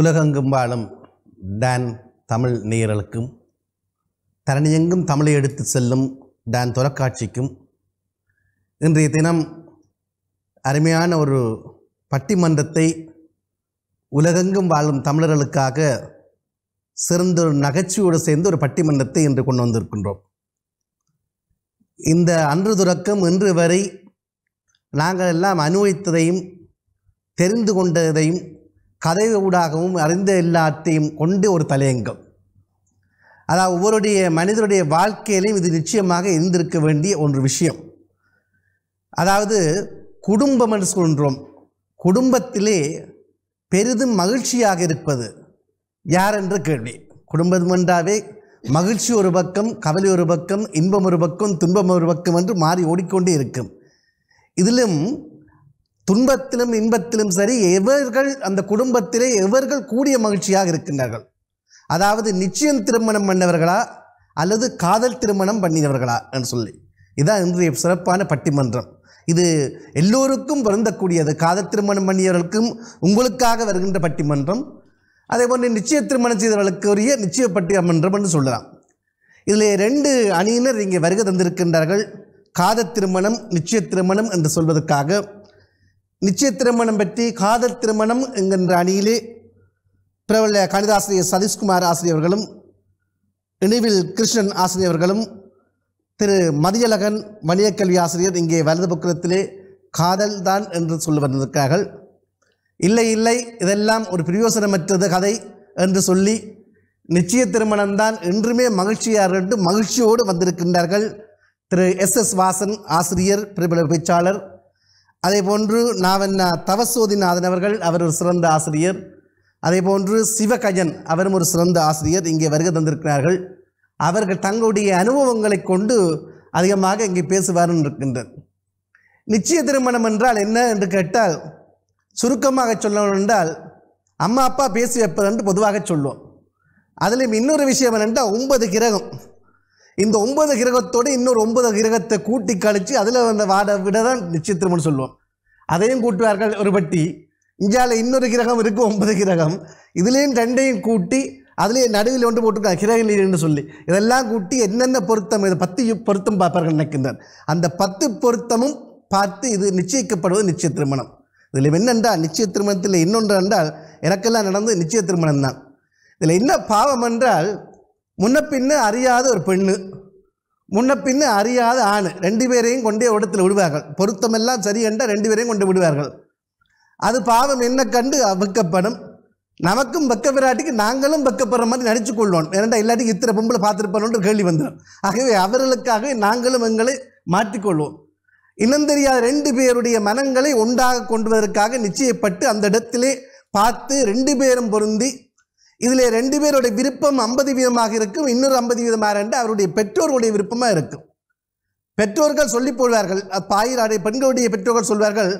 உலகெங்கும் வாழும் டான் தமிழ் நேயர்களுக்கும் தரணியெங்கும் தமிழை எடுத்து செல்லும் டான் தொலைக்காட்சிக்கும் இன்றைய தினம் அருமையான ஒரு பட்டிமன்றத்தை உலகெங்கும் வாழும் தமிழர்களுக்காக சிறந்த ஒரு நகைச்சுவோடு சேர்ந்து ஒரு பட்டிமன்றத்தை இன்று கொண்டு வந்திருக்கின்றோம் இந்த அன்று துறக்கம் இன்று வரை நாங்கள் எல்லாம் அனுபவித்ததையும் தெரிந்து கொண்டதையும் கதை ஊடாகவும் அறிந்த எல்லாத்தையும் கொண்டு ஒரு தலையங்கம் அதாவது ஒவ்வொருடைய மனிதருடைய வாழ்க்கையிலையும் இது நிச்சயமாக இருந்திருக்க வேண்டிய ஒன்று விஷயம் அதாவது குடும்பம் என்று சொல்கிறோம் குடும்பத்திலே பெரிதும் மகிழ்ச்சியாக இருப்பது யார் என்று கேள்வி குடும்பம் என்றாவே மகிழ்ச்சி ஒரு பக்கம் கவலை ஒரு பக்கம் இன்பம் ஒரு பக்கம் துன்பம் ஒரு பக்கம் என்று மாறி ஓடிக்கொண்டே இருக்கும் இதிலும் துன்பத்திலும் இன்பத்திலும் சரி எவர்கள் அந்த குடும்பத்திலே எவர்கள் கூடிய மகிழ்ச்சியாக இருக்கின்றார்கள் அதாவது நிச்சயம் திருமணம் பண்ணவர்களா அல்லது காதல் திருமணம் பண்ணினவர்களா என்று சொல்லி இதான் இன்றைய சிறப்பான பட்டிமன்றம் இது எல்லோருக்கும் பொருந்தக்கூடியது காதல் திருமணம் பண்ணியவர்களுக்கும் உங்களுக்காக வருகின்ற பட்டிமன்றம் அதே போன்று நிச்சய திருமணம் செய்தவர்களுக்கு உரிய நிச்சய பட்டிமன்றம் என்று சொல்லலாம் இதில் ரெண்டு அணியினர் இங்கே வருகை தந்திருக்கின்றார்கள் காதல் திருமணம் நிச்சய திருமணம் என்று சொல்வதற்காக நிச்சய திருமணம் பற்றி காதல் திருமணம் என்கின்ற அணியிலே பிரபல கணிதாசிரியர் சதீஷ்குமார் ஆசிரியர்களும் இணைவில் கிருஷ்ணன் ஆசிரியர்களும் திரு மதியழகன் வணிகக்கல்வி ஆசிரியர் இங்கே வலது பக்கத்திலே காதல் தான் என்று சொல்லி வந்திருக்கார்கள் இல்லை இல்லை இதெல்லாம் ஒரு பிரயோசனமற்றது கதை என்று சொல்லி நிச்சய திருமணம்தான் என்றுமே மகிழ்ச்சியார் என்று மகிழ்ச்சியோடு வந்திருக்கின்றார்கள் திரு எஸ் எஸ் வாசன் ஆசிரியர் பிரபல பேச்சாளர் அதே போன்று நாவன்னா தவசோதிநாதன் அவர்கள் அவர் ஒரு சிறந்த ஆசிரியர் அதே போன்று சிவகஜன் அவரும் ஒரு சிறந்த ஆசிரியர் இங்கே வருகை தந்திருக்கிறார்கள் அவர்கள் தங்களுடைய அனுபவங்களை கொண்டு அதிகமாக இங்கே பேசுவார்கள் இருக்கின்றனர் நிச்சய திருமணம் என்றால் என்ன என்று கேட்டால் சுருக்கமாக சொல்லணும் என்றால் அம்மா அப்பா பேசி வைப்பது என்று பொதுவாக சொல்லுவோம் அதிலும் இன்னொரு விஷயம் என்னென்றால் ஒன்பது கிரகம் இந்த ஒன்பது கிரகத்தோடு இன்னொரு ஒன்பது கிரகத்தை கூட்டி கழித்து அதில் வந்த வாட விட தான் நிச்சயத்திரம்னு சொல்லுவோம் அதையும் கூட்டுவார்கள் ஒரு பட்டி இந்தியாவில் இன்னொரு கிரகம் இருக்குது ஒன்பது கிரகம் இதுலேயும் ரெண்டையும் கூட்டி அதுலேயே நடுவில் ஒன்று போட்டிருக்காங்க கிரகநீர் என்று சொல்லி இதெல்லாம் கூட்டி என்னென்ன பொருத்தம் இது பத்து பொருத்தம் பார்ப்பார்கள் நினைக்கின்றார் அந்த பத்து பொருத்தமும் பார்த்து இது நிச்சயிக்கப்படுவது நிச்சய திருமணம் இதில் என்னென்றால் நிச்சய திருமணத்தில் இன்னொன்று என்றால் எனக்கெல்லாம் நடந்து நிச்சய திருமணம் தான் இதில் என்ன பாவம் என்றால் முன்ன பின்ன அறியாத ஒரு பெண்ணு முன்ன பின்ன அறியாத ஆண் ரெண்டு பேரையும் கொண்டே இடத்தில் விடுவார்கள் பொருத்தமெல்லாம் சரி ரெண்டு பேரையும் கொண்டு விடுவார்கள் அது பாவம் என்ன கண்டு வெக்கப்படும் நமக்கும் பக்க விராட்டிக்கு நாங்களும் வெக்கப்படுற மாதிரி நடிச்சு கொள்வோம் ஏன்னா இல்லாட்டி இத்தனை பொம்பளை பார்த்துருப்பானோன்ற கேள்வி வந்துடும் ஆகவே அவர்களுக்காகவே நாங்களும் எங்களை மாற்றிக்கொள்வோம் இனம் தெரியாத ரெண்டு பேருடைய மனங்களை ஒன்றாக கொண்டுவதற்காக நிச்சயப்பட்டு அந்த இடத்திலே பார்த்து ரெண்டு பேரும் பொருந்தி இதில் ரெண்டு பேருடைய விருப்பம் ஐம்பது வீதமாக இருக்கும் இன்னொரு ஐம்பது வீதமாக என்று அவருடைய பெற்றோர்களுடைய விருப்பமாக இருக்கும் பெற்றோர்கள் சொல்லி போடுவார்கள் பாயிராடைய பெண்களுடைய பெற்றோர்கள் சொல்வார்கள்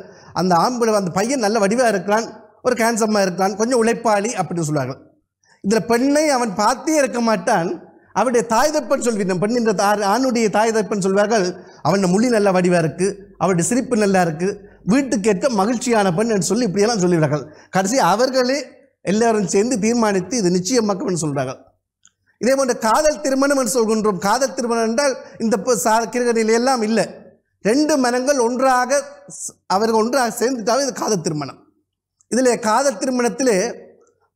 அந்த ஆம்பளை அந்த பையன் நல்ல வடிவாக இருக்கிறான் ஒரு கேன்சம்மாக இருக்கிறான் கொஞ்சம் உழைப்பாளி அப்படின்னு சொல்வார்கள் இதில் பெண்ணை அவன் பார்த்தே இருக்க மாட்டான் அவருடைய தாய் தப்பன் சொல்வீங்க பெண் என்ற ஆணுடைய தாய் தப்பன் சொல்வார்கள் அவனோட மொழி நல்ல வடிவாக இருக்குது அவருடைய சிரிப்பு நல்லா இருக்குது வீட்டுக்கேற்க மகிழ்ச்சியான பெண் என்று சொல்லி இப்படியெல்லாம் சொல்லிவிடுறார்கள் கடைசி அவர்களே எல்லாரும் சேர்ந்து தீர்மானித்து இது நிச்சயமாக்கும் என்று சொல்கிறாங்க இதே போன்ற காதல் திருமணம் என்று சொல்கின்றோம் காதல் திருமணம் என்றால் இந்த சா எல்லாம் இல்லை ரெண்டு மனங்கள் ஒன்றாக அவர்கள் ஒன்றாக சேர்ந்துட்டாவே இது காதல் திருமணம் இதில் காதல் திருமணத்திலே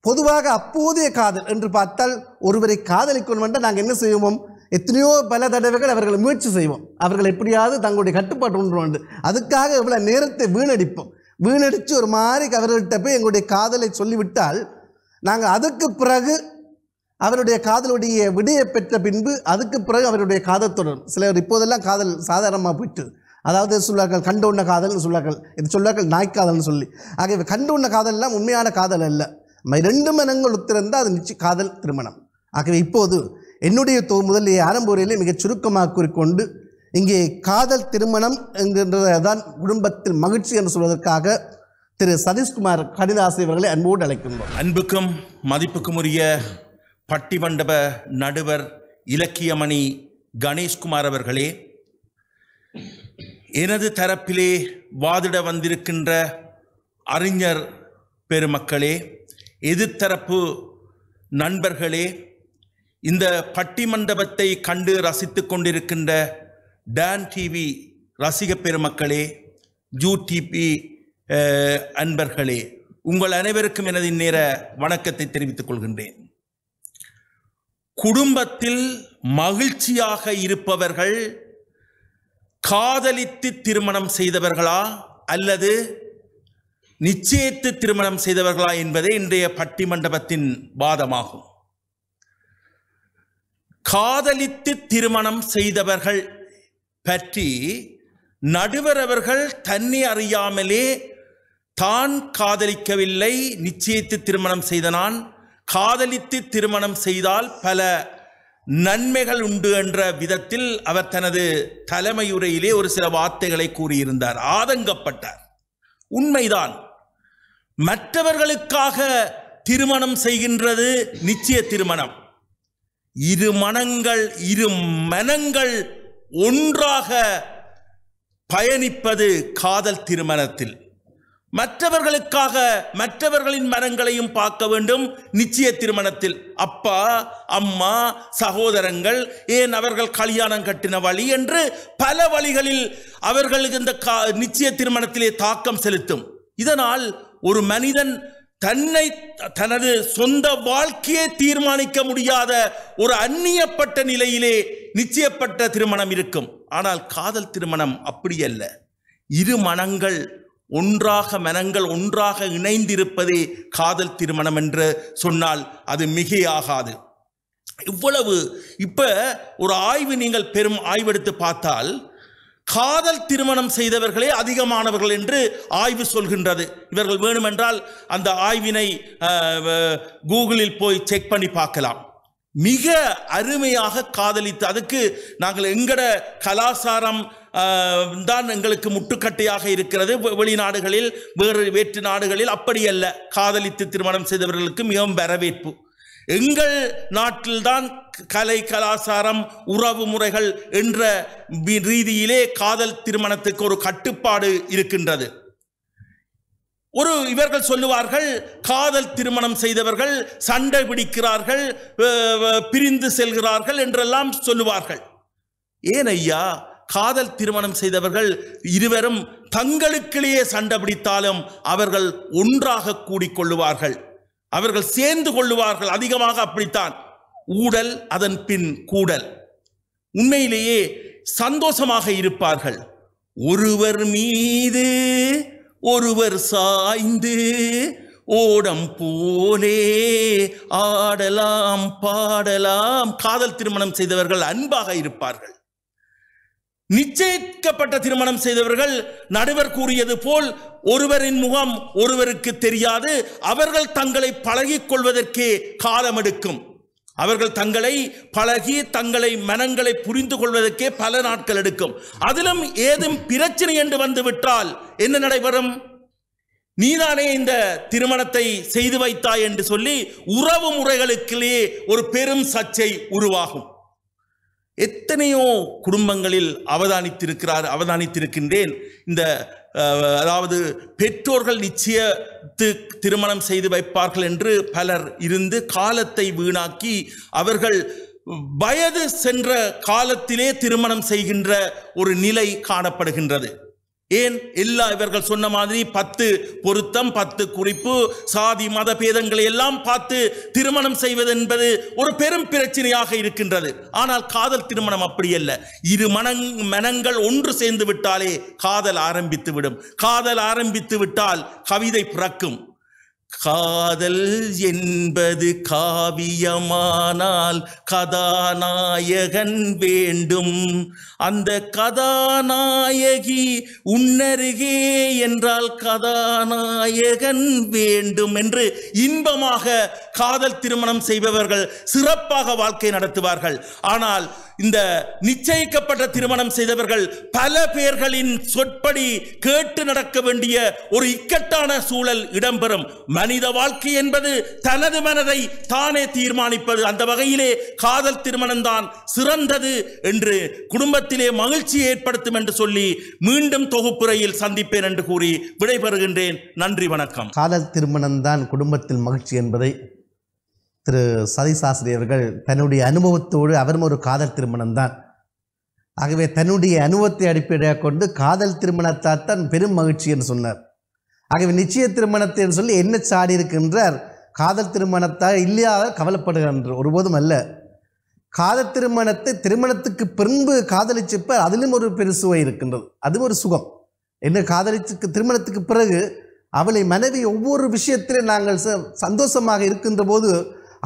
பொதுவாக அப்போதைய காதல் என்று பார்த்தால் ஒருவரை காதலிக்கணும் என்றால் நாங்கள் என்ன செய்வோம் எத்தனையோ பல தடவைகள் அவர்களை முயற்சி செய்வோம் அவர்கள் எப்படியாவது தங்களுடைய கட்டுப்பாட்டு ஒன்று அதுக்காக இவ்வளோ நேரத்தை வீணடிப்போம் வீணடித்து ஒரு மாதிரி அவர்கள்ட்ட போய் எங்களுடைய காதலை சொல்லிவிட்டால் நாங்கள் அதுக்கு பிறகு அவருடைய காதலுடைய விடையை பெற்ற பின்பு அதுக்கு பிறகு அவருடைய காதல் தொடரும் சிலர் இப்போதெல்லாம் காதல் சாதாரணமாக போயிட்டு அதாவது சொல்வார்கள் கண்டு உண்ண காதல்னு சொல்வார்கள் இது சொல்வார்கள் நாய்க்காதல்னு சொல்லி ஆகவே கண்டு உண்ண காதல்லாம் உண்மையான காதல் அல்ல ரெண்டு மனங்கள் ஒத்திருந்தால் அது நிச்சய காதல் திருமணம் ஆகவே இப்போது என்னுடைய முதலிய ஆரம்ப உரையிலே மிகச் சுருக்கமாக கூறிக்கொண்டு இங்கே காதல் திருமணம் என்கின்றதான் குடும்பத்தில் மகிழ்ச்சி என்று சொல்வதற்காக திரு சதீஷ்குமார் கடிதாசி அவர்களை அன்போடு அழைக்கின்றோம் அன்புக்கும் மதிப்புக்கும் உரிய பட்டி மண்டப நடுவர் இலக்கியமணி கணேஷ்குமார் அவர்களே எனது தரப்பிலே வாதிட வந்திருக்கின்ற அறிஞர் பெருமக்களே எதிர்த்தரப்பு நண்பர்களே இந்த பட்டி மண்டபத்தை கண்டு ரசித்து கொண்டிருக்கின்ற டேன் டிவி ரசிக பெருமக்களே ஜூ டிபி அன்பர்களே உங்கள் அனைவருக்கும் எனது நேர வணக்கத்தை தெரிவித்துக் கொள்கின்றேன் குடும்பத்தில் மகிழ்ச்சியாக இருப்பவர்கள் காதலித்து திருமணம் செய்தவர்களா அல்லது நிச்சயத்து திருமணம் செய்தவர்களா என்பதே இன்றைய பட்டி மண்டபத்தின் வாதமாகும் காதலித்து திருமணம் செய்தவர்கள் பற்றி நடுவர் அவர்கள் தன்னை அறியாமலே தான் காதலிக்கவில்லை நிச்சயத்து திருமணம் செய்தனான் காதலித்து திருமணம் செய்தால் பல நன்மைகள் உண்டு என்ற விதத்தில் அவர் தனது தலைமையுறையிலே ஒரு சில வார்த்தைகளை கூறியிருந்தார் ஆதங்கப்பட்டார் உண்மைதான் மற்றவர்களுக்காக திருமணம் செய்கின்றது நிச்சய திருமணம் இரு மனங்கள் இரு மனங்கள் ஒன்றாக பயணிப்பது காதல் திருமணத்தில் மற்றவர்களுக்காக மற்றவர்களின் மனங்களையும் பார்க்க வேண்டும் நிச்சய திருமணத்தில் அப்பா அம்மா சகோதரங்கள் ஏன் அவர்கள் கல்யாணம் கட்டின வழி என்று பல வழிகளில் அவர்களுக்கு இந்த நிச்சய திருமணத்திலே தாக்கம் செலுத்தும் இதனால் ஒரு மனிதன் தன்னை தனது சொந்த வாழ்க்கையை தீர்மானிக்க முடியாத ஒரு அந்நியப்பட்ட நிலையிலே நிச்சயப்பட்ட திருமணம் இருக்கும் ஆனால் காதல் திருமணம் அப்படி அல்ல இரு மனங்கள் ஒன்றாக மனங்கள் ஒன்றாக இணைந்திருப்பதே காதல் திருமணம் என்று சொன்னால் அது மிகையாகாது இவ்வளவு இப்போ ஒரு ஆய்வு நீங்கள் பெரும் ஆய்வெடுத்து பார்த்தால் காதல் திருமணம் செய்தவர்களே அதிகமானவர்கள் என்று ஆய்வு சொல்கின்றது இவர்கள் வேணுமென்றால் அந்த ஆய்வினை கூகுளில் போய் செக் பண்ணி பார்க்கலாம் மிக அருமையாக காதலித்து அதுக்கு நாங்கள் எங்கட கலாசாரம் தான் எங்களுக்கு முட்டுக்கட்டையாக இருக்கிறது வெளிநாடுகளில் வேறு வேற்று நாடுகளில் அப்படி அல்ல காதலித்து திருமணம் செய்தவர்களுக்கு மிகவும் வரவேற்பு எங்கள் நாட்டில்தான் கலை கலாச்சாரம் உறவு முறைகள் என்ற ரீதியிலே காதல் திருமணத்துக்கு ஒரு கட்டுப்பாடு இருக்கின்றது ஒரு இவர்கள் சொல்லுவார்கள் காதல் திருமணம் செய்தவர்கள் சண்டை பிடிக்கிறார்கள் பிரிந்து செல்கிறார்கள் என்றெல்லாம் சொல்லுவார்கள் ஏன் ஐயா காதல் திருமணம் செய்தவர்கள் இருவரும் தங்களுக்கிலேயே சண்டை பிடித்தாலும் அவர்கள் ஒன்றாக கூடிக்கொள்ளுவார்கள் அவர்கள் சேர்ந்து கொள்ளுவார்கள் அதிகமாக அப்படித்தான் ஊடல் அதன் பின் கூடல் உண்மையிலேயே சந்தோஷமாக இருப்பார்கள் ஒருவர் மீது ஒருவர் சாய்ந்து ஓடம் போலே ஆடலாம் பாடலாம் காதல் திருமணம் செய்தவர்கள் அன்பாக இருப்பார்கள் நிச்சயிக்கப்பட்ட திருமணம் செய்தவர்கள் நடுவர் கூறியது போல் ஒருவரின் முகம் ஒருவருக்கு தெரியாது அவர்கள் தங்களை பழகி கொள்வதற்கே காலம் எடுக்கும் அவர்கள் தங்களை பழகி தங்களை மனங்களை புரிந்து கொள்வதற்கே பல நாட்கள் எடுக்கும் அதிலும் ஏதும் பிரச்சனை என்று வந்துவிட்டால் என்ன நடைபெறும் நீதானே இந்த திருமணத்தை செய்து வைத்தாய் என்று சொல்லி உறவு முறைகளுக்கிலேயே ஒரு பெரும் சர்ச்சை உருவாகும் எத்தனையோ குடும்பங்களில் அவதானித்திருக்கிறார் அவதானித்திருக்கின்றேன் இந்த அதாவது பெற்றோர்கள் நிச்சயத்து திருமணம் செய்து வைப்பார்கள் என்று பலர் இருந்து காலத்தை வீணாக்கி அவர்கள் வயது சென்ற காலத்திலே திருமணம் செய்கின்ற ஒரு நிலை காணப்படுகின்றது ஏன் எல்லா இவர்கள் சொன்ன மாதிரி பத்து பொருத்தம் பத்து குறிப்பு சாதி மத பேதங்களை எல்லாம் பார்த்து திருமணம் செய்வது என்பது ஒரு பெரும் பிரச்சனையாக இருக்கின்றது ஆனால் காதல் திருமணம் அப்படி அல்ல இரு மனங் மனங்கள் ஒன்று சேர்ந்து விட்டாலே காதல் ஆரம்பித்து விடும் காதல் ஆரம்பித்து விட்டால் கவிதை பிறக்கும் காதல் என்பது காவியமானால் கதாநாயகன் வேண்டும் அந்த கதாநாயகி உன்னருகே என்றால் கதாநாயகன் வேண்டும் என்று இன்பமாக காதல் திருமணம் செய்பவர்கள் சிறப்பாக வாழ்க்கை நடத்துவார்கள் ஆனால் இந்த நிச்சயிக்கப்பட்ட திருமணம் செய்தவர்கள் பல பேர்களின் சொற்படி கேட்டு நடக்க வேண்டிய ஒரு இக்கட்டான சூழல் இடம்பெறும் மனித வாழ்க்கை என்பது தனது மனதை தானே தீர்மானிப்பது அந்த வகையிலே காதல் தான் சிறந்தது என்று குடும்பத்திலே மகிழ்ச்சியை ஏற்படுத்தும் என்று சொல்லி மீண்டும் தொகுப்புரையில் சந்திப்பேன் என்று கூறி விடைபெறுகின்றேன் நன்றி வணக்கம் காதல் தான் குடும்பத்தில் மகிழ்ச்சி என்பதை திரு சதி அவர்கள் தன்னுடைய அனுபவத்தோடு அவரும் ஒரு காதல் திருமணம்தான் ஆகவே தன்னுடைய அனுபவத்தை அடிப்படையாக கொண்டு காதல் திருமணத்தால் தான் பெரும் மகிழ்ச்சி என்று சொன்னார் ஆகவே நிச்சய திருமணத்தை என்று சொல்லி என்ன சாடி இருக்கின்றார் காதல் திருமணத்தால் இல்லையாக கவலைப்படுகின்ற ஒருபோதும் அல்ல காதல் திருமணத்தை திருமணத்துக்கு பின்பு காதலிச்சப்ப அதிலும் ஒரு பெருசுவை இருக்கின்றது அதுவும் ஒரு சுகம் என்ன காதலிச்சுக்கு திருமணத்துக்கு பிறகு அவளை மனைவி ஒவ்வொரு விஷயத்திலும் நாங்கள் சந்தோஷமாக இருக்கின்ற போது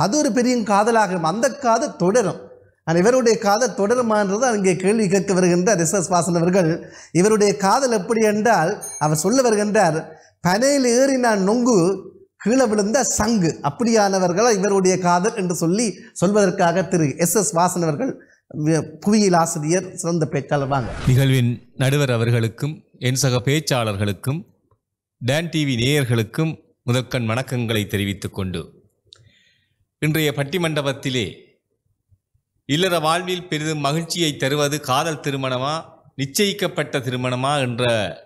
அது ஒரு பெரிய காதலாகும் அந்த காதல் தொடரும் ஆனால் இவருடைய காதல் தொடருமான்றது அங்கே கேள்வி கேட்க வருகின்ற ரிசர்ஸ் வாசன் அவர்கள் இவருடைய காதல் எப்படி என்றால் அவர் சொல்ல வருகின்றார் பனையில் நான் நொங்கு கீழே விழுந்த சங்கு அப்படியானவர்களால் இவருடைய காதல் என்று சொல்லி சொல்வதற்காக திரு எஸ் எஸ் வாசன் அவர்கள் புவியியல் ஆசிரியர் சிறந்த பேச்சாளர் வாங்க நிகழ்வின் நடுவர் அவர்களுக்கும் என் சக பேச்சாளர்களுக்கும் டேன் டிவி நேயர்களுக்கும் முதற்கண் வணக்கங்களை தெரிவித்துக் கொண்டு இன்றைய பட்டி மண்டபத்திலே இல்லற வாழ்வில் பெரிதும் மகிழ்ச்சியை தருவது காதல் திருமணமா நிச்சயிக்கப்பட்ட திருமணமா என்ற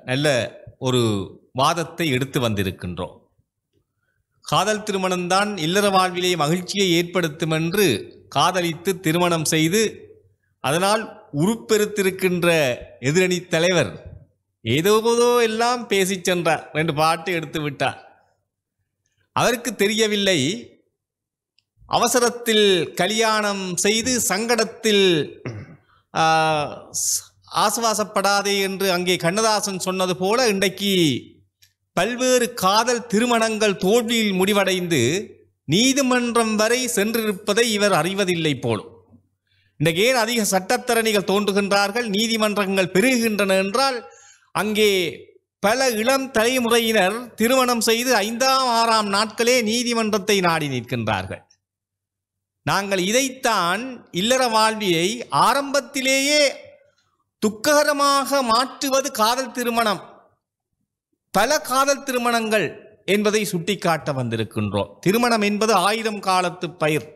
நல்ல ஒரு வாதத்தை எடுத்து வந்திருக்கின்றோம் காதல் திருமணம்தான் இல்லற வாழ்விலே மகிழ்ச்சியை ஏற்படுத்தும் என்று காதலித்து திருமணம் செய்து அதனால் உருப்பெருத்திருக்கின்ற எதிரணி தலைவர் ஏதோதோ எல்லாம் பேசி சென்றார் ரெண்டு பாட்டு எடுத்து விட்டார் அவருக்கு தெரியவில்லை அவசரத்தில் கல்யாணம் செய்து சங்கடத்தில் ஆசுவாசப்படாதே என்று அங்கே கண்ணதாசன் சொன்னது போல இன்றைக்கு பல்வேறு காதல் திருமணங்கள் தோல்வியில் முடிவடைந்து நீதிமன்றம் வரை சென்றிருப்பதை இவர் அறிவதில்லை போலும் இன்றைக்கு ஏன் அதிக சட்டத்தரணிகள் தோன்றுகின்றார்கள் நீதிமன்றங்கள் பெருகுகின்றன என்றால் அங்கே பல இளம் தலைமுறையினர் திருமணம் செய்து ஐந்தாம் ஆறாம் நாட்களே நீதிமன்றத்தை நாடி நிற்கின்றார்கள் நாங்கள் இதைத்தான் இல்லற வாழ்வியை ஆரம்பத்திலேயே துக்ககரமாக மாற்றுவது காதல் திருமணம் பல காதல் திருமணங்கள் என்பதை சுட்டிக்காட்ட வந்திருக்கின்றோம் திருமணம் என்பது ஆயுதம் காலத்து பயிர்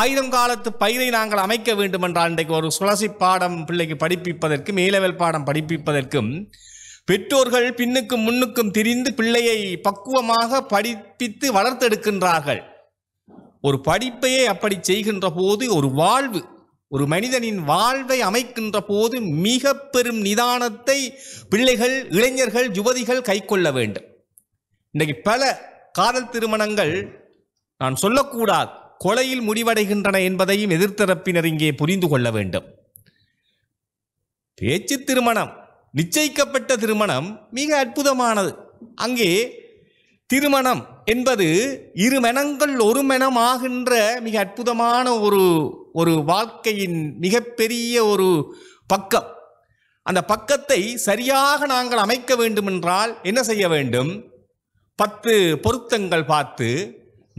ஆயுதம் காலத்து பயிரை நாங்கள் அமைக்க வேண்டும் என்றால் இன்றைக்கு ஒரு சுழசி பாடம் பிள்ளைக்கு படிப்பிப்பதற்கும் மேலவல் பாடம் படிப்பிப்பதற்கும் பெற்றோர்கள் பின்னுக்கும் முன்னுக்கும் திரிந்து பிள்ளையை பக்குவமாக படிப்பித்து வளர்த்தெடுக்கின்றார்கள் ஒரு படிப்பையே அப்படி செய்கின்ற போது ஒரு வாழ்வு ஒரு மனிதனின் வாழ்வை அமைக்கின்ற போது மிக பெரும் நிதானத்தை பிள்ளைகள் இளைஞர்கள் யுவதிகள் கை கொள்ள வேண்டும் இன்றைக்கு பல காதல் திருமணங்கள் நான் சொல்லக்கூடாது கொலையில் முடிவடைகின்றன என்பதையும் எதிர்த்தரப்பினர் இங்கே புரிந்து கொள்ள வேண்டும் பேச்சு திருமணம் நிச்சயிக்கப்பட்ட திருமணம் மிக அற்புதமானது அங்கே திருமணம் என்பது இரு மெனங்கள் ஒரு ஆகின்ற மிக அற்புதமான ஒரு ஒரு வாழ்க்கையின் மிகப்பெரிய ஒரு பக்கம் அந்த பக்கத்தை சரியாக நாங்கள் அமைக்க வேண்டுமென்றால் என்ன செய்ய வேண்டும் பத்து பொருத்தங்கள் பார்த்து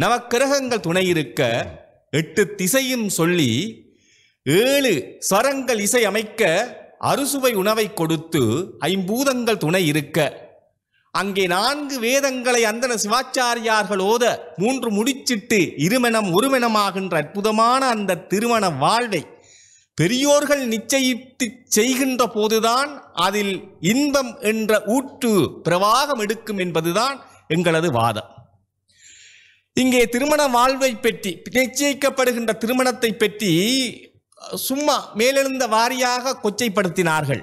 நவக்கிரகங்கள் துணை இருக்க எட்டு திசையும் சொல்லி ஏழு ஸ்வரங்கள் இசை அமைக்க அறுசுவை உணவை கொடுத்து ஐம்பூதங்கள் துணை இருக்க அங்கே நான்கு வேதங்களை அந்தன சிவாச்சாரியார்கள் ஓத மூன்று முடிச்சிட்டு இருமனம் ஒருமனமாகின்ற அற்புதமான அந்த திருமண வாழ்வை பெரியோர்கள் நிச்சயித்து செய்கின்ற போதுதான் அதில் இன்பம் என்ற ஊற்று பிரவாகம் எடுக்கும் என்பதுதான் எங்களது வாதம் இங்கே திருமண வாழ்வை பற்றி நிச்சயிக்கப்படுகின்ற திருமணத்தை பற்றி சும்மா மேலெழுந்த வாரியாக கொச்சைப்படுத்தினார்கள்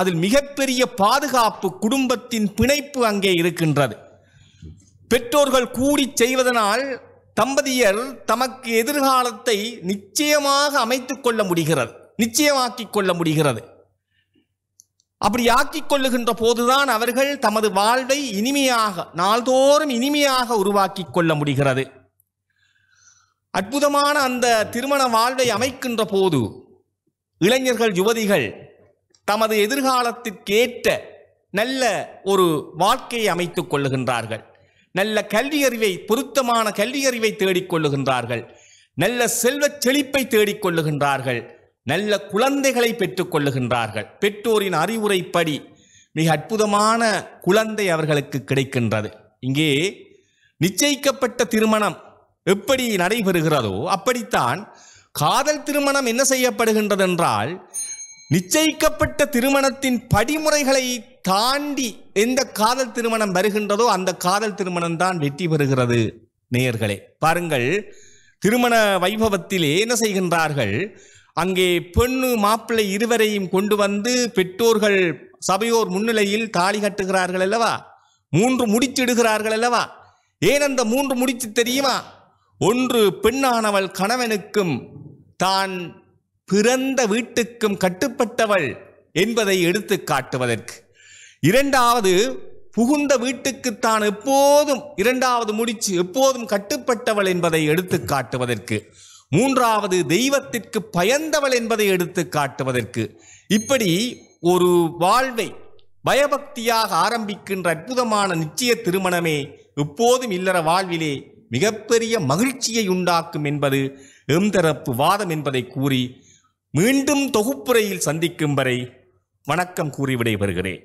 அதில் மிகப்பெரிய பாதுகாப்பு குடும்பத்தின் பிணைப்பு அங்கே இருக்கின்றது பெற்றோர்கள் கூடி செய்வதனால் தம்பதியர் தமக்கு எதிர்காலத்தை நிச்சயமாக அமைத்து கொள்ள முடிகிறது நிச்சயமாக்கி கொள்ள முடிகிறது அப்படி ஆக்கி கொள்ளுகின்ற போதுதான் அவர்கள் தமது வாழ்வை இனிமையாக நாள்தோறும் இனிமையாக உருவாக்கி கொள்ள முடிகிறது அற்புதமான அந்த திருமண வாழ்வை அமைக்கின்ற போது இளைஞர்கள் யுவதிகள் தமது எதிர்காலத்திற்கேற்ற நல்ல ஒரு வாழ்க்கையை அமைத்துக் கொள்ளுகின்றார்கள் நல்ல கல்வியறிவை பொருத்தமான கல்வியறிவை தேடிக்கொள்ளுகின்றார்கள் நல்ல செல்வச் செழிப்பை தேடிக்கொள்ளுகின்றார்கள் நல்ல குழந்தைகளை பெற்றுக்கொள்ளுகின்றார்கள் பெற்றோரின் அறிவுரைப்படி மிக அற்புதமான குழந்தை அவர்களுக்கு கிடைக்கின்றது இங்கே நிச்சயிக்கப்பட்ட திருமணம் எப்படி நடைபெறுகிறதோ அப்படித்தான் காதல் திருமணம் என்ன செய்யப்படுகின்றது என்றால் நிச்சயிக்கப்பட்ட திருமணத்தின் படிமுறைகளை தாண்டி எந்த காதல் திருமணம் வருகின்றதோ அந்த காதல் திருமணம் தான் வெற்றி பெறுகிறது நேயர்களே பாருங்கள் திருமண வைபவத்திலே என்ன செய்கின்றார்கள் அங்கே பெண்ணு மாப்பிள்ளை இருவரையும் கொண்டு வந்து பெற்றோர்கள் சபையோர் முன்னிலையில் தாலி கட்டுகிறார்கள் அல்லவா மூன்று முடிச்சிடுகிறார்கள் அல்லவா ஏன் அந்த மூன்று முடிச்சு தெரியுமா ஒன்று பெண்ணானவள் கணவனுக்கும் தான் பிறந்த வீட்டுக்கும் கட்டுப்பட்டவள் என்பதை எடுத்து காட்டுவதற்கு இரண்டாவது புகுந்த வீட்டுக்குத்தான் எப்போதும் இரண்டாவது முடிச்சு எப்போதும் கட்டுப்பட்டவள் என்பதை எடுத்து காட்டுவதற்கு மூன்றாவது தெய்வத்திற்கு பயந்தவள் என்பதை எடுத்து காட்டுவதற்கு இப்படி ஒரு வாழ்வை பயபக்தியாக ஆரம்பிக்கின்ற அற்புதமான நிச்சய திருமணமே எப்போதும் இல்லற வாழ்விலே மிகப்பெரிய மகிழ்ச்சியை உண்டாக்கும் என்பது எம் தரப்பு வாதம் என்பதை கூறி மீண்டும் தொகுப்புரையில் சந்திக்கும் வரை வணக்கம் கூறிவிடை வருகிறேன்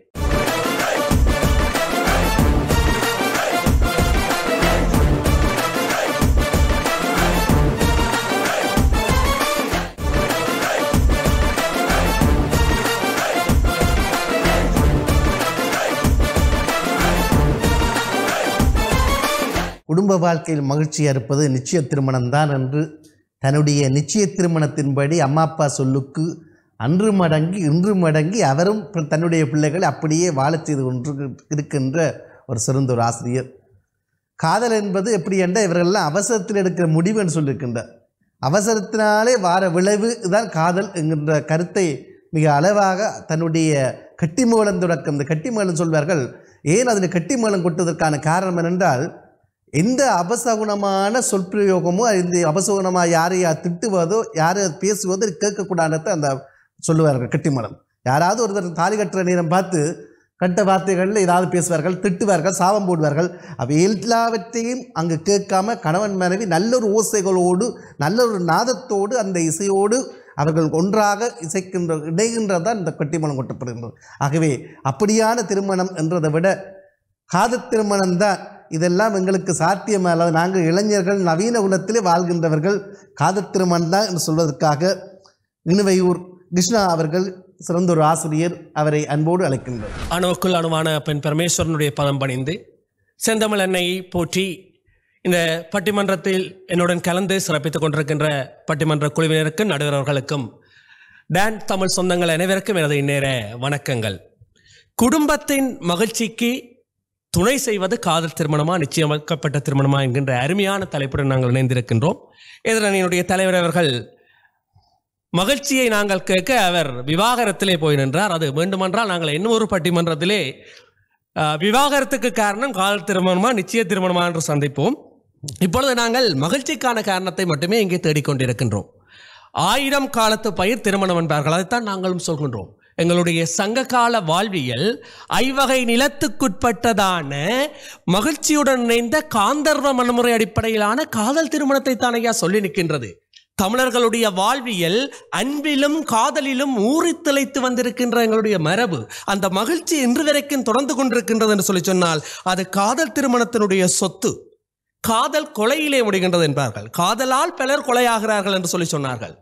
குடும்ப வாழ்க்கையில் மகிழ்ச்சியாக இருப்பது நிச்சய திருமணம்தான் என்று தன்னுடைய நிச்சய திருமணத்தின்படி அம்மா அப்பா சொல்லுக்கு அன்று மடங்கி இன்று மடங்கி அவரும் தன்னுடைய பிள்ளைகளை அப்படியே வாழச் செய்து கொண்டு இருக்கின்ற ஒரு சிறந்த ஒரு ஆசிரியர் காதல் என்பது எப்படி என்றால் இவர்கள்லாம் அவசரத்தில் எடுக்கிற முடிவு என்று சொல்லியிருக்கின்ற அவசரத்தினாலே வார விளைவு தான் காதல் என்கின்ற கருத்தை மிக அளவாக தன்னுடைய கட்டிமேளம் தொடக்கம் இந்த கட்டிமேளம் சொல்வார்கள் ஏன் அதில் கட்டிமேளம் கொட்டுவதற்கான காரணம் என்னென்றால் எந்த அபசகுணமான சொற்பிரயோகமோ இந்த அபசகுணமாக யாரை யார் திட்டுவதோ யாரை பேசுவதோ கேட்கக்கூடாதத்தை அந்த சொல்லுவார்கள் கட்டிமணம் யாராவது ஒருத்தர் தாலி கட்டுற நேரம் பார்த்து கட்ட வார்த்தைகளில் ஏதாவது பேசுவார்கள் திட்டுவார்கள் சாபம் போடுவார்கள் அவை எல்லாவற்றையும் அங்கு கேட்காம கணவன் மனைவி நல்ல ஒரு ஓசைகளோடு நல்ல ஒரு நாதத்தோடு அந்த இசையோடு அவர்கள் ஒன்றாக இசைக்கின்ற இணைகின்றது தான் இந்த கட்டிமணம் கொட்டப்படுகின்றது ஆகவே அப்படியான திருமணம் என்றதை விட காத திருமணம் தான் இதெல்லாம் எங்களுக்கு சாத்தியமல்ல நாங்கள் இளைஞர்கள் நவீன குலத்திலே வாழ்கின்றவர்கள் காதல் திருமணம் தான் என்று சொல்வதற்காக இனுவையூர் கிருஷ்ணா அவர்கள் சிறந்த ஒரு ஆசிரியர் அவரை அன்போடு அழைக்கின்றார் அணுவுக்குள் அணுவான பெண் பரமேஸ்வரனுடைய பதம் பணிந்து செந்தமிழ் அன்னை போற்றி இந்த பட்டிமன்றத்தில் என்னுடன் கலந்து சிறப்பித்துக் கொண்டிருக்கின்ற பட்டிமன்ற குழுவினருக்கும் நடுவர்களுக்கும் டான் தமிழ் சொந்தங்கள் அனைவருக்கும் எனது இந்நேர வணக்கங்கள் குடும்பத்தின் மகிழ்ச்சிக்கு துணை செய்வது காதல் திருமணமா நிச்சயமாக்கப்பட்ட திருமணமா என்கின்ற அருமையான தலைப்புடன் நாங்கள் இணைந்திருக்கின்றோம் என்னுடைய தலைவர் அவர்கள் மகிழ்ச்சியை நாங்கள் கேட்க அவர் விவாகரத்திலே போய் நின்றார் அது வேண்டுமென்றால் நாங்கள் இன்னொரு பட்டிமன்றத்திலே விவாகரத்துக்கு காரணம் காதல் திருமணமா நிச்சய திருமணமா என்று சந்திப்போம் இப்பொழுது நாங்கள் மகிழ்ச்சிக்கான காரணத்தை மட்டுமே இங்கே தேடிக்கொண்டிருக்கின்றோம் ஆயிரம் காலத்து பயிர் திருமணம் என்பார்கள் அதைத்தான் நாங்களும் சொல்கின்றோம் எங்களுடைய சங்ககால வாழ்வியல் ஐவகை நிலத்துக்குட்பட்டதான மகிழ்ச்சியுடன் இணைந்த காந்தர்வ மனமுறை அடிப்படையிலான காதல் திருமணத்தை தானையா சொல்லி நிற்கின்றது தமிழர்களுடைய வாழ்வியல் அன்பிலும் காதலிலும் ஊறி திளைத்து வந்திருக்கின்ற எங்களுடைய மரபு அந்த மகிழ்ச்சி இன்று வரைக்கும் தொடர்ந்து கொண்டிருக்கின்றது என்று சொல்லி சொன்னால் அது காதல் திருமணத்தினுடைய சொத்து காதல் கொலையிலே முடிகின்றது என்பார்கள் காதலால் பலர் கொலையாகிறார்கள் என்று சொல்லி சொன்னார்கள்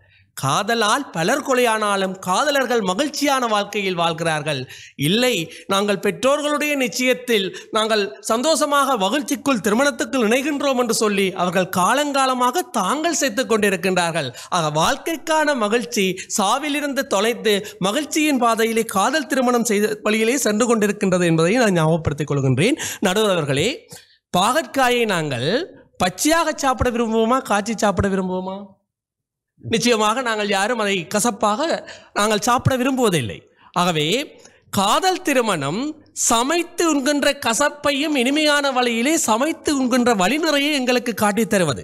காதலால் பலர் கொலையானாலும் காதலர்கள் மகிழ்ச்சியான வாழ்க்கையில் வாழ்கிறார்கள் இல்லை நாங்கள் பெற்றோர்களுடைய நிச்சயத்தில் நாங்கள் சந்தோஷமாக மகிழ்ச்சிக்குள் திருமணத்துக்குள் இணைகின்றோம் என்று சொல்லி அவர்கள் காலங்காலமாக தாங்கள் சேர்த்து கொண்டிருக்கின்றார்கள் ஆக வாழ்க்கைக்கான மகிழ்ச்சி சாவிலிருந்து தொலைத்து மகிழ்ச்சியின் பாதையிலே காதல் திருமணம் செய்த வழியிலே சென்று கொண்டிருக்கின்றது என்பதை நான் ஞாபகப்படுத்திக் கொள்கின்றேன் நடுவர்களே பாகற்காயை நாங்கள் பச்சையாக சாப்பிட விரும்புவோமா காய்ச்சி சாப்பிட விரும்புவோமா நிச்சயமாக நாங்கள் யாரும் அதை கசப்பாக நாங்கள் சாப்பிட விரும்புவதில்லை ஆகவே காதல் திருமணம் சமைத்து உண்கின்ற கசப்பையும் இனிமையான வழியிலே சமைத்து உண்கின்ற வழிமுறையை எங்களுக்கு காட்டித் தருவது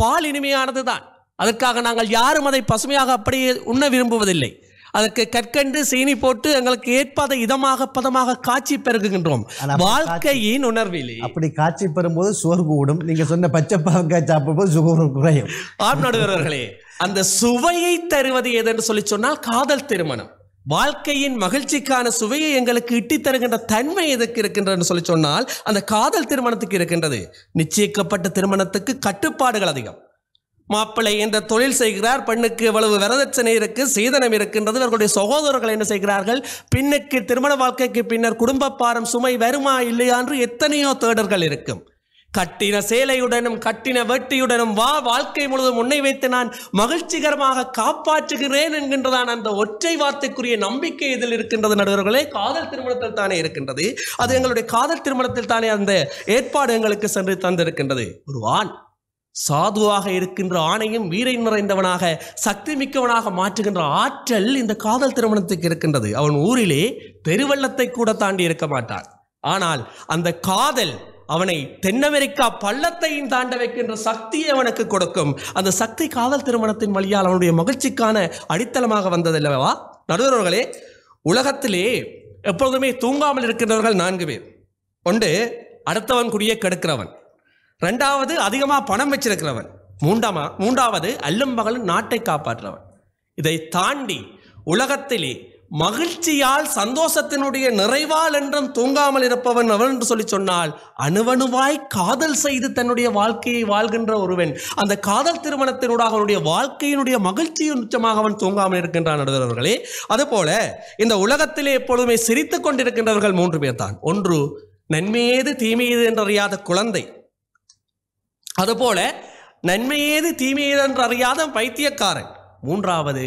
பால் இனிமையானது தான் அதற்காக நாங்கள் யாரும் அதை பசுமையாக அப்படியே உண்ண விரும்புவதில்லை அதற்கு கற்கண்டு சீனி போட்டு எங்களுக்கு ஏற்பாத இதமாக பதமாக காட்சி பெருகுகின்றோம் வாழ்க்கையின் உணர்வில் அப்படி காட்சி பெறும் போது சுவர் கூடும் நீங்க சொன்ன பச்சை பாவக்காய் சாப்பிடும்போது சுகர் குறையும் ஆம் அந்த சுவையை தருவது எதென்று சொல்லி சொன்னால் காதல் திருமணம் வாழ்க்கையின் மகிழ்ச்சிக்கான சுவையை எங்களுக்கு இட்டி தருகின்ற தன்மை எதுக்கு இருக்கின்றது சொல்லி சொன்னால் அந்த காதல் திருமணத்துக்கு இருக்கின்றது நிச்சயிக்கப்பட்ட திருமணத்துக்கு கட்டுப்பாடுகள் அதிகம் மாப்பிள்ளை இந்த தொழில் செய்கிறார் பெண்ணுக்கு இவ்வளவு வரதட்சணை இருக்கு சீதனம் இருக்கின்றது இவர்களுடைய சகோதரர்கள் என்ன செய்கிறார்கள் பின்னுக்கு திருமண வாழ்க்கைக்கு பின்னர் குடும்ப பாரம் சுமை வருமா இல்லையா என்று எத்தனையோ தேடர்கள் இருக்கும் கட்டின சேலையுடனும் கட்டின வெட்டியுடனும் வா வாழ்க்கை முழுவதும் முன்னை வைத்து நான் மகிழ்ச்சிகரமாக காப்பாற்றுகிறேன் என்கின்றதான் அந்த ஒற்றை வார்த்தைக்குரிய நம்பிக்கை இதில் இருக்கின்றது நடுவர்களே காதல் திருமணத்தில் தானே இருக்கின்றது அது எங்களுடைய காதல் திருமணத்தில் தானே அந்த ஏற்பாடு எங்களுக்கு சென்று தந்திருக்கின்றது ஒரு வான் சாதுவாக இருக்கின்ற ஆணையும் வீரை நிறைந்தவனாக சக்தி மிக்கவனாக மாற்றுகின்ற ஆற்றல் இந்த காதல் திருமணத்துக்கு இருக்கின்றது அவன் ஊரிலே பெருவள்ளத்தை கூட தாண்டி இருக்க மாட்டான் ஆனால் அந்த காதல் அவனை தென் அமெரிக்கா பள்ளத்தையும் தாண்ட வைக்கின்ற சக்தியை அவனுக்கு கொடுக்கும் அந்த சக்தி காதல் திருமணத்தின் வழியால் அவனுடைய மகிழ்ச்சிக்கான அடித்தளமாக வந்ததல்லவா நடுவர்களே உலகத்திலே எப்பொழுதுமே தூங்காமல் இருக்கின்றவர்கள் நான்கு பேர் ஒன்று அடுத்தவன் குடியே கெடுக்கிறவன் ரெண்டாவது அதிகமாக பணம் வச்சிருக்கிறவன் மூண்டாமா மூன்றாவது அல்லும் மகளும் நாட்டை காப்பாற்றுறவன் இதை தாண்டி உலகத்திலே மகிழ்ச்சியால் சந்தோஷத்தினுடைய நிறைவால் என்றும் தூங்காமல் இருப்பவன் அவன் என்று சொல்லி சொன்னால் அணுவணுவாய் காதல் செய்து தன்னுடைய வாழ்க்கையை வாழ்கின்ற ஒருவன் அந்த காதல் திருமணத்தினூடாக அவனுடைய வாழ்க்கையினுடைய மகிழ்ச்சியின் உச்சமாக அவன் தூங்காமல் இருக்கின்றான் நடுவர்களே அதுபோல இந்த உலகத்திலே எப்பொழுதுமே சிரித்து கொண்டிருக்கின்றவர்கள் மூன்று பேர் தான் ஒன்று நன்மையேது தீமையேது என்றறியாத குழந்தை அதுபோல நன்மையேது தீமையேதென்று அறியாத பைத்தியக்காரன் மூன்றாவது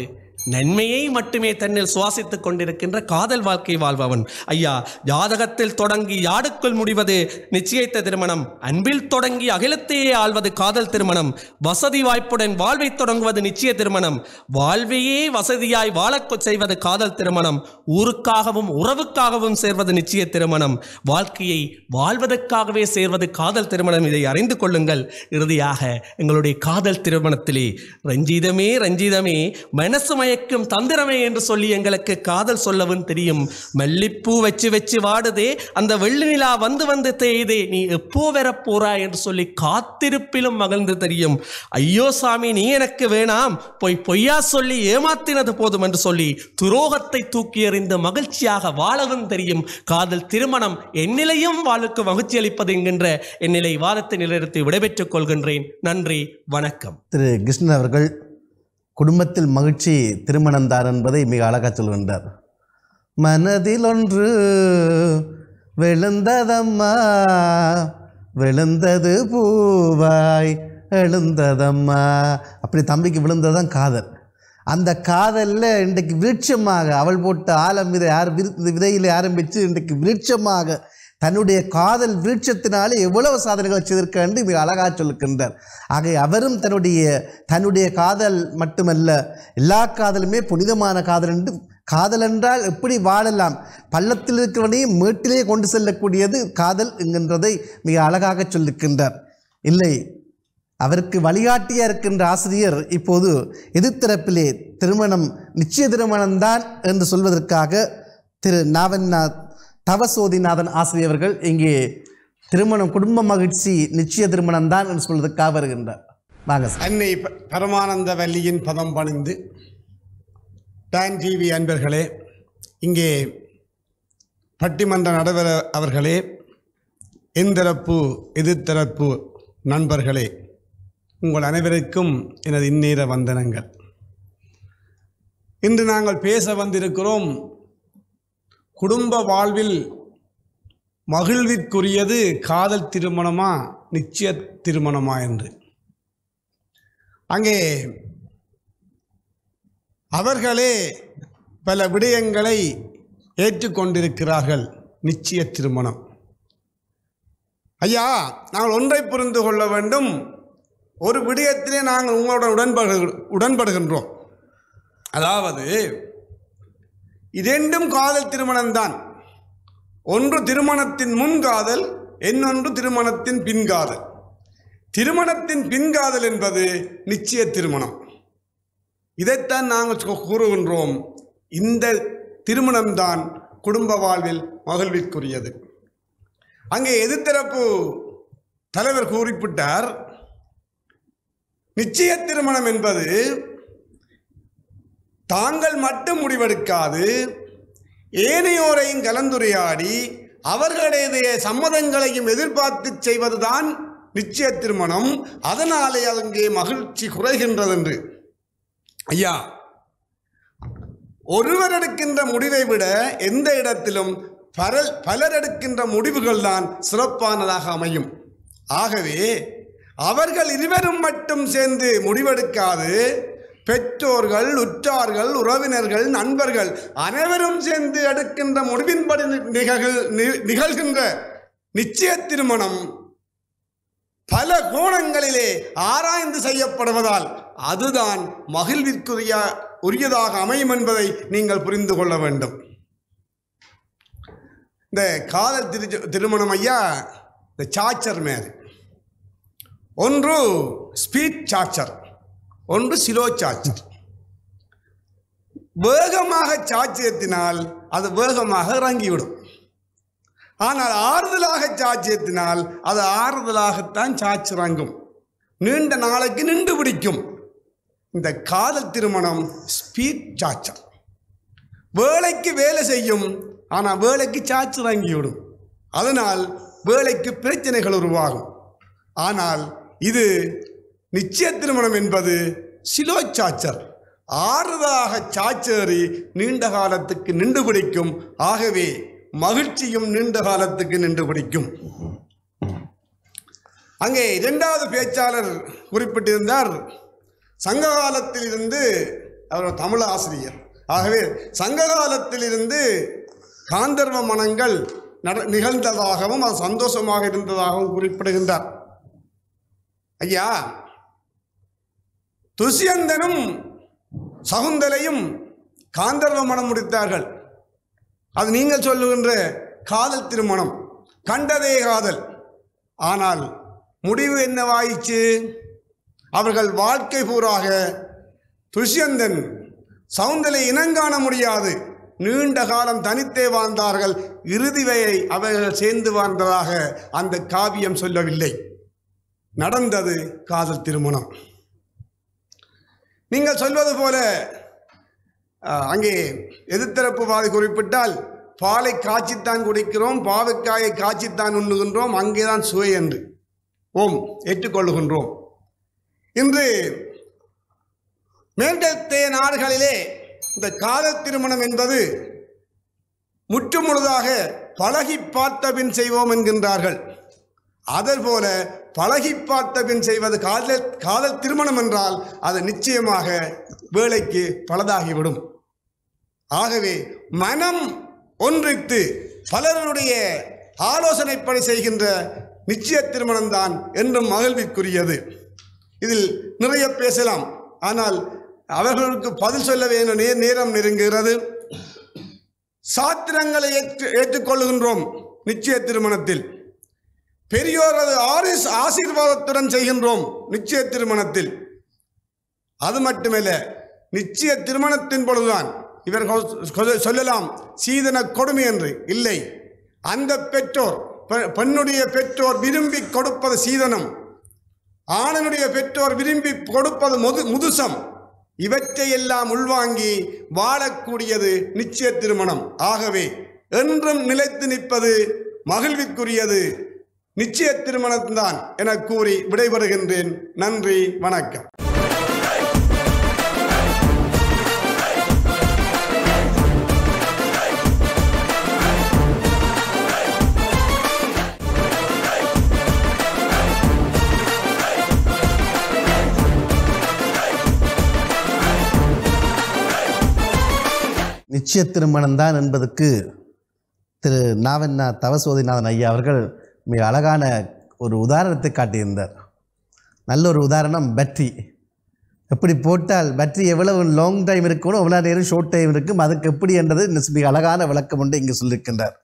நன்மையை மட்டுமே தன்னில் சுவாசித்துக் கொண்டிருக்கின்ற காதல் வாழ்க்கை வாழ்பவன் ஐயா ஜாதகத்தில் தொடங்கி யாடுக்குள் முடிவது நிச்சயத்த திருமணம் அன்பில் தொடங்கி அகிலத்தையே ஆள்வது காதல் திருமணம் வசதி வாய்ப்புடன் வாழ்வை தொடங்குவது நிச்சய திருமணம் வாழ்வையே வசதியாய் வாழக்கு செய்வது காதல் திருமணம் ஊருக்காகவும் உறவுக்காகவும் சேர்வது நிச்சய திருமணம் வாழ்க்கையை வாழ்வதற்காகவே சேர்வது காதல் திருமணம் இதை அறிந்து கொள்ளுங்கள் இறுதியாக எங்களுடைய காதல் திருமணத்திலே ரஞ்சிதமே ரஞ்சிதமே மனசுமய மயக்கும் தந்திரமே என்று சொல்லி எங்களுக்கு காதல் சொல்லவும் தெரியும் மல்லிப்பூ வச்சு வச்சு வாடுதே அந்த வெள்ளி நிலா வந்து வந்து தேயுதே நீ எப்போ வரப்போறா என்று சொல்லி காத்திருப்பிலும் மகிழ்ந்து தெரியும் ஐயோ சாமி நீ எனக்கு வேணாம் பொய் பொய்யா சொல்லி ஏமாத்தினது போதும் என்று சொல்லி துரோகத்தை தூக்கி எறிந்து மகிழ்ச்சியாக வாழவும் தெரியும் காதல் திருமணம் என்னிலையும் வாழுக்கு மகிழ்ச்சி அளிப்பது என்கின்ற என்னிலை வாதத்தை நிலைநிறுத்தி விடைபெற்றுக் கொள்கின்றேன் நன்றி வணக்கம் திரு கிருஷ்ணன் அவர்கள் குடும்பத்தில் மகிழ்ச்சி திருமணந்தார் என்பதை மிக அழகாக சொல்கின்றார் மனதில் ஒன்று விழுந்ததம்மா விழுந்தது பூவாய் எழுந்ததம்மா அப்படி தம்பிக்கு விழுந்ததுதான் காதல் அந்த காதலில் இன்றைக்கு விருட்சமாக அவள் போட்ட ஆலம் இதை ஆர விதையில் ஆரம்பித்து இன்றைக்கு விருட்சமாக தன்னுடைய காதல் விருட்சத்தினாலே எவ்வளவு சாதனைகள் செய்திருக்க என்று மிக அழகாக சொல்லுகின்றார் ஆக அவரும் தன்னுடைய தன்னுடைய காதல் மட்டுமல்ல எல்லா காதலுமே புனிதமான காதல் என்று காதல் என்றால் எப்படி வாழலாம் பள்ளத்தில் இருக்கிறவனையும் மேட்டிலே கொண்டு செல்லக்கூடியது காதல் என்கின்றதை மிக அழகாக சொல்லுகின்றார் இல்லை அவருக்கு வழிகாட்டியாக இருக்கின்ற ஆசிரியர் இப்போது எதிர்த்தரப்பிலே திருமணம் நிச்சய திருமணம்தான் என்று சொல்வதற்காக திரு நாவன்நாத் தவசோதிநாதன் ஆசிரியர் அவர்கள் இங்கே திருமணம் குடும்ப மகிழ்ச்சி நிச்சய திருமணம் தான் என்று சொல்வதற்காக வருகின்றார் வாங்க அன்னை பரமானந்த வல்லியின் பதம் பணிந்து டான் டிவி அன்பர்களே இங்கே பட்டிமன்ற நடுவர் அவர்களே எந்திரப்பு எதிர்த்தரப்பு நண்பர்களே உங்கள் அனைவருக்கும் எனது இந்நேர வந்தனங்கள் இன்று நாங்கள் பேச வந்திருக்கிறோம் குடும்ப வாழ்வில் மகிழ்விற்குரியது காதல் திருமணமா நிச்சய திருமணமா என்று அங்கே அவர்களே பல விடயங்களை ஏற்றுக்கொண்டிருக்கிறார்கள் நிச்சய திருமணம் ஐயா நாங்கள் ஒன்றை புரிந்து கொள்ள வேண்டும் ஒரு விடயத்திலே நாங்கள் உங்களுடன் உடன்படு உடன்படுகின்றோம் அதாவது இரண்டும் காதல் திருமணம்தான் ஒன்று திருமணத்தின் முன் காதல் இன்னொன்று திருமணத்தின் பின் காதல் திருமணத்தின் பின் காதல் என்பது நிச்சய திருமணம் இதைத்தான் நாங்கள் கூறுகின்றோம் இந்த திருமணம்தான் குடும்ப வாழ்வில் மகிழ்விற்குரியது அங்கே எதிர்த்தரப்பு தலைவர் குறிப்பிட்டார் நிச்சய திருமணம் என்பது தாங்கள் மட்டும் முடிவெடுக்காது ஏனையோரையும் கலந்துரையாடி அவர்களுடைய சம்மதங்களையும் எதிர்பார்த்து செய்வதுதான் நிச்சய திருமணம் அதனாலே அங்கே மகிழ்ச்சி குறைகின்றது என்று ஐயா ஒருவர் எடுக்கின்ற முடிவை விட எந்த இடத்திலும் பலர் பலர் எடுக்கின்ற முடிவுகள் தான் சிறப்பானதாக அமையும் ஆகவே அவர்கள் இருவரும் மட்டும் சேர்ந்து முடிவெடுக்காது பெற்றோர்கள் உற்றார்கள் உறவினர்கள் நண்பர்கள் அனைவரும் சேர்ந்து எடுக்கின்ற முடிவின்படி நிகழ் நிகழ்கின்ற நிச்சய திருமணம் பல கோணங்களிலே ஆராய்ந்து செய்யப்படுவதால் அதுதான் மகிழ்விற்குரிய உரியதாக அமையும் என்பதை நீங்கள் புரிந்து கொள்ள வேண்டும் இந்த காதல் திரு திருமணம் ஐயா இந்த சாச்சர் மேரி ஒன்று ஸ்பீட் சாச்சர் ஒன்று சிலோ சார்ஜ் வேகமாக சார்ஜ் ஏற்றினால் அது வேகமாக இறங்கிவிடும் ஆனால் ஆறுதலாக சார்ஜ் ஏற்றினால் அது ஆறுதலாகத்தான் சார்ஜ் இறங்கும் நீண்ட நாளைக்கு நின்று பிடிக்கும் இந்த காதல் திருமணம் ஸ்பீட் சார்ஜர் வேலைக்கு வேலை செய்யும் ஆனால் வேலைக்கு சார்ஜ் இறங்கிவிடும் அதனால் வேலைக்கு பிரச்சனைகள் உருவாகும் ஆனால் இது நிச்சய திருமணம் என்பது சிலோ சாச்சர் ஆறுதாக சாச்சேறி நீண்ட காலத்துக்கு நின்று பிடிக்கும் ஆகவே மகிழ்ச்சியும் நீண்ட காலத்துக்கு நின்று பிடிக்கும் அங்கே இரண்டாவது பேச்சாளர் குறிப்பிட்டிருந்தார் சங்க காலத்தில் இருந்து அவர் தமிழ் ஆசிரியர் ஆகவே சங்க இருந்து காந்தர்வ மனங்கள் நட நிகழ்ந்ததாகவும் அது சந்தோஷமாக இருந்ததாகவும் குறிப்பிடுகின்றார் ஐயா துஷ்யந்தனும் சகுந்தலையும் காந்தர்வ மனம் முடித்தார்கள் அது நீங்கள் சொல்லுகின்ற காதல் திருமணம் கண்டதே காதல் ஆனால் முடிவு என்னவாயிற்று அவர்கள் வாழ்க்கை பூராக துஷ்யந்தன் சவுந்தலை இனங்காண முடியாது நீண்ட காலம் தனித்தே வாழ்ந்தார்கள் இறுதிவையை அவர்கள் சேர்ந்து வாழ்ந்ததாக அந்த காவியம் சொல்லவில்லை நடந்தது காதல் திருமணம் நீங்கள் சொல்வது போல அங்கே எதிர்த்தரப்புவாதி குறிப்பிட்டால் பாலை காய்ச்சித்தான் குடிக்கிறோம் பாவக்காயை காய்ச்சித்தான் உண்ணுகின்றோம் அங்கேதான் சுவை என்று ஓம் ஏற்றுக்கொள்ளுகின்றோம் இன்று மேற்கத்தைய நாடுகளிலே இந்த காதல் திருமணம் என்பது முற்றுமுழுதாக பழகி பார்த்த பின் செய்வோம் என்கின்றார்கள் அதற்போல பழகி பார்த்த பின் செய்வது காதல் காதல் திருமணம் என்றால் அது நிச்சயமாக வேலைக்கு பலதாகிவிடும் ஆகவே மனம் ஒன்றித்து பலருடைய ஆலோசனைப்படி செய்கின்ற நிச்சய திருமணம்தான் என்றும் மகிழ்விக்குரியது இதில் நிறைய பேசலாம் ஆனால் அவர்களுக்கு பதில் சொல்ல வேண்டும் நேரம் நெருங்குகிறது சாத்திரங்களை ஏற்று ஏற்றுக்கொள்கின்றோம் நிச்சய திருமணத்தில் பெரியோரது ஆரிஸ் ஆசீர்வாதத்துடன் செய்கின்றோம் நிச்சய திருமணத்தில் அது மட்டுமல்ல நிச்சய திருமணத்தின் பொழுதுதான் இவர் சொல்லலாம் சீதன கொடுமை என்று இல்லை அந்த பெற்றோர் பெண்ணுடைய பெற்றோர் விரும்பி கொடுப்பது சீதனம் ஆணனுடைய பெற்றோர் விரும்பி கொடுப்பது முது முதுசம் இவற்றையெல்லாம் உள்வாங்கி வாழக்கூடியது நிச்சய திருமணம் ஆகவே என்றும் நிலைத்து நிற்பது மகிழ்விக்குரியது நிச்சய திருமணத்தான் என கூறி விடைபெறுகின்றேன் நன்றி வணக்கம் நிச்சய என்பதற்கு திரு தவசோதிநாதன் ஐயா அவர்கள் மிக அழகான ஒரு உதாரணத்தை காட்டியிருந்தார் நல்ல ஒரு உதாரணம் பேட்ரி எப்படி போட்டால் பேட்ரி எவ்வளவு லாங் டைம் இருக்கணும் எவ்வளோ நேரம் ஷோர்ட் டைம் இருக்கும் அதுக்கு எப்படி என்றது மிக அழகான விளக்கம் ஒன்று இங்கே சொல்லியிருக்கின்றார்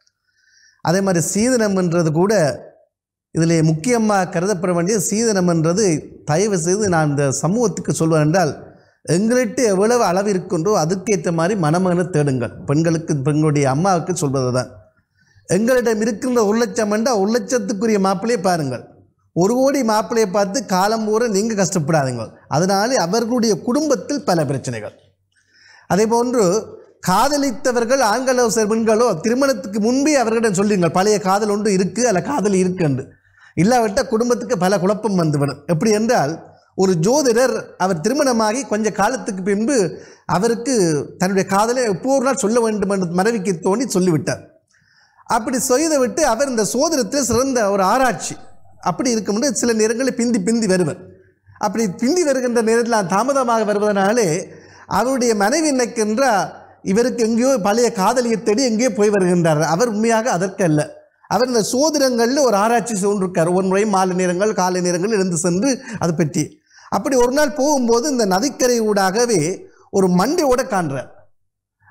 அதே மாதிரி சீதனம் என்றது கூட இதில் முக்கியமாக கருதப்பட வேண்டிய சீதனம் என்றது தயவு செய்து நான் இந்த சமூகத்துக்கு சொல்வேன் என்றால் எங்கள்கிட்ட எவ்வளவு அளவு இருக்கின்றோ அதுக்கேற்ற மாதிரி மனமகனை தேடுங்கள் பெண்களுக்கு பெண்களுடைய அம்மாவுக்கு சொல்வது தான் எங்களிடம் இருக்கின்ற ஒரு லட்சம் என்றால் ஒரு லட்சத்துக்குரிய மாப்பிள்ளையை பாருங்கள் ஒரு கோடி மாப்பிள்ளையை பார்த்து காலம் போற நீங்கள் கஷ்டப்படாதீங்கள் அதனாலே அவர்களுடைய குடும்பத்தில் பல பிரச்சனைகள் அதே போன்று காதலித்தவர்கள் ஆண்களோ பெண்களோ திருமணத்துக்கு முன்பே அவர்களிடம் சொல்லுங்கள் பழைய காதல் ஒன்று இருக்குது அல்ல காதல் இருக்குண்டு இல்லாவிட்டால் குடும்பத்துக்கு பல குழப்பம் வந்துவிடும் எப்படி என்றால் ஒரு ஜோதிடர் அவர் திருமணமாகி கொஞ்ச காலத்துக்கு பின்பு அவருக்கு தன்னுடைய காதலை எப்போ ஒரு நாள் சொல்ல வேண்டும் என்று மனைவிக்கு தோண்டி சொல்லிவிட்டார் அப்படி செய்து விட்டு அவர் இந்த சோதனத்தில் சிறந்த ஒரு ஆராய்ச்சி அப்படி இருக்கும்போது சில நேரங்களில் பிந்தி பிந்தி வருவர் அப்படி பிந்தி வருகின்ற நேரத்தில் தாமதமாக வருவதனாலே அவருடைய மனைவி நினைக்கின்றா இவருக்கு எங்கேயோ பழைய காதலியை தேடி எங்கேயோ போய் வருகின்றார் அவர் உண்மையாக அதற்கு அல்ல அவர் இந்த சோதனங்களில் ஒரு ஆராய்ச்சி சென்றிருக்கார் ஒரு முறை மாலை நேரங்கள் காலை நேரங்கள் எழுந்து சென்று அதை பற்றி அப்படி ஒரு நாள் போகும்போது இந்த நதிக்கரை ஊடாகவே ஒரு மண்டையோட காண்றார்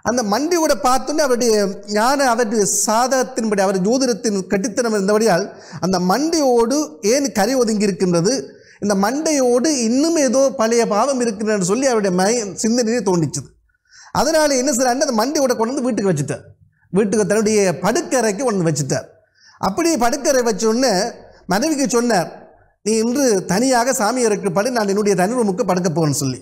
அந்த மண்டி கூட பார்த்தோன்னே அவருடைய ஞான அவருடைய சாதகத்தின்படி அவர் ஜோதிடத்தின் கட்டித்தனம் இருந்தபடியால் அந்த மண்டையோடு ஏன் கரை ஒதுங்கி இருக்கின்றது இந்த மண்டையோடு இன்னும் ஏதோ பழைய பாவம் இருக்கின்றன்னு சொல்லி அவருடைய மை சிந்தனையே தோண்டிச்சுது அதனால் என்ன அண்ணன் அந்த மண்டையோட கொண்டு வந்து வீட்டுக்கு வச்சுட்டார் வீட்டுக்கு தன்னுடைய படுக்கறைக்கு கொண்டு வச்சுட்டார் அப்படி படுக்கறை வச்சோடனே மனைவிக்கு சொன்னார் நீ இன்று தனியாக சாமியருக்கு படி நான் என்னுடைய தனி ரூமுக்கு படுக்க போகணும்னு சொல்லி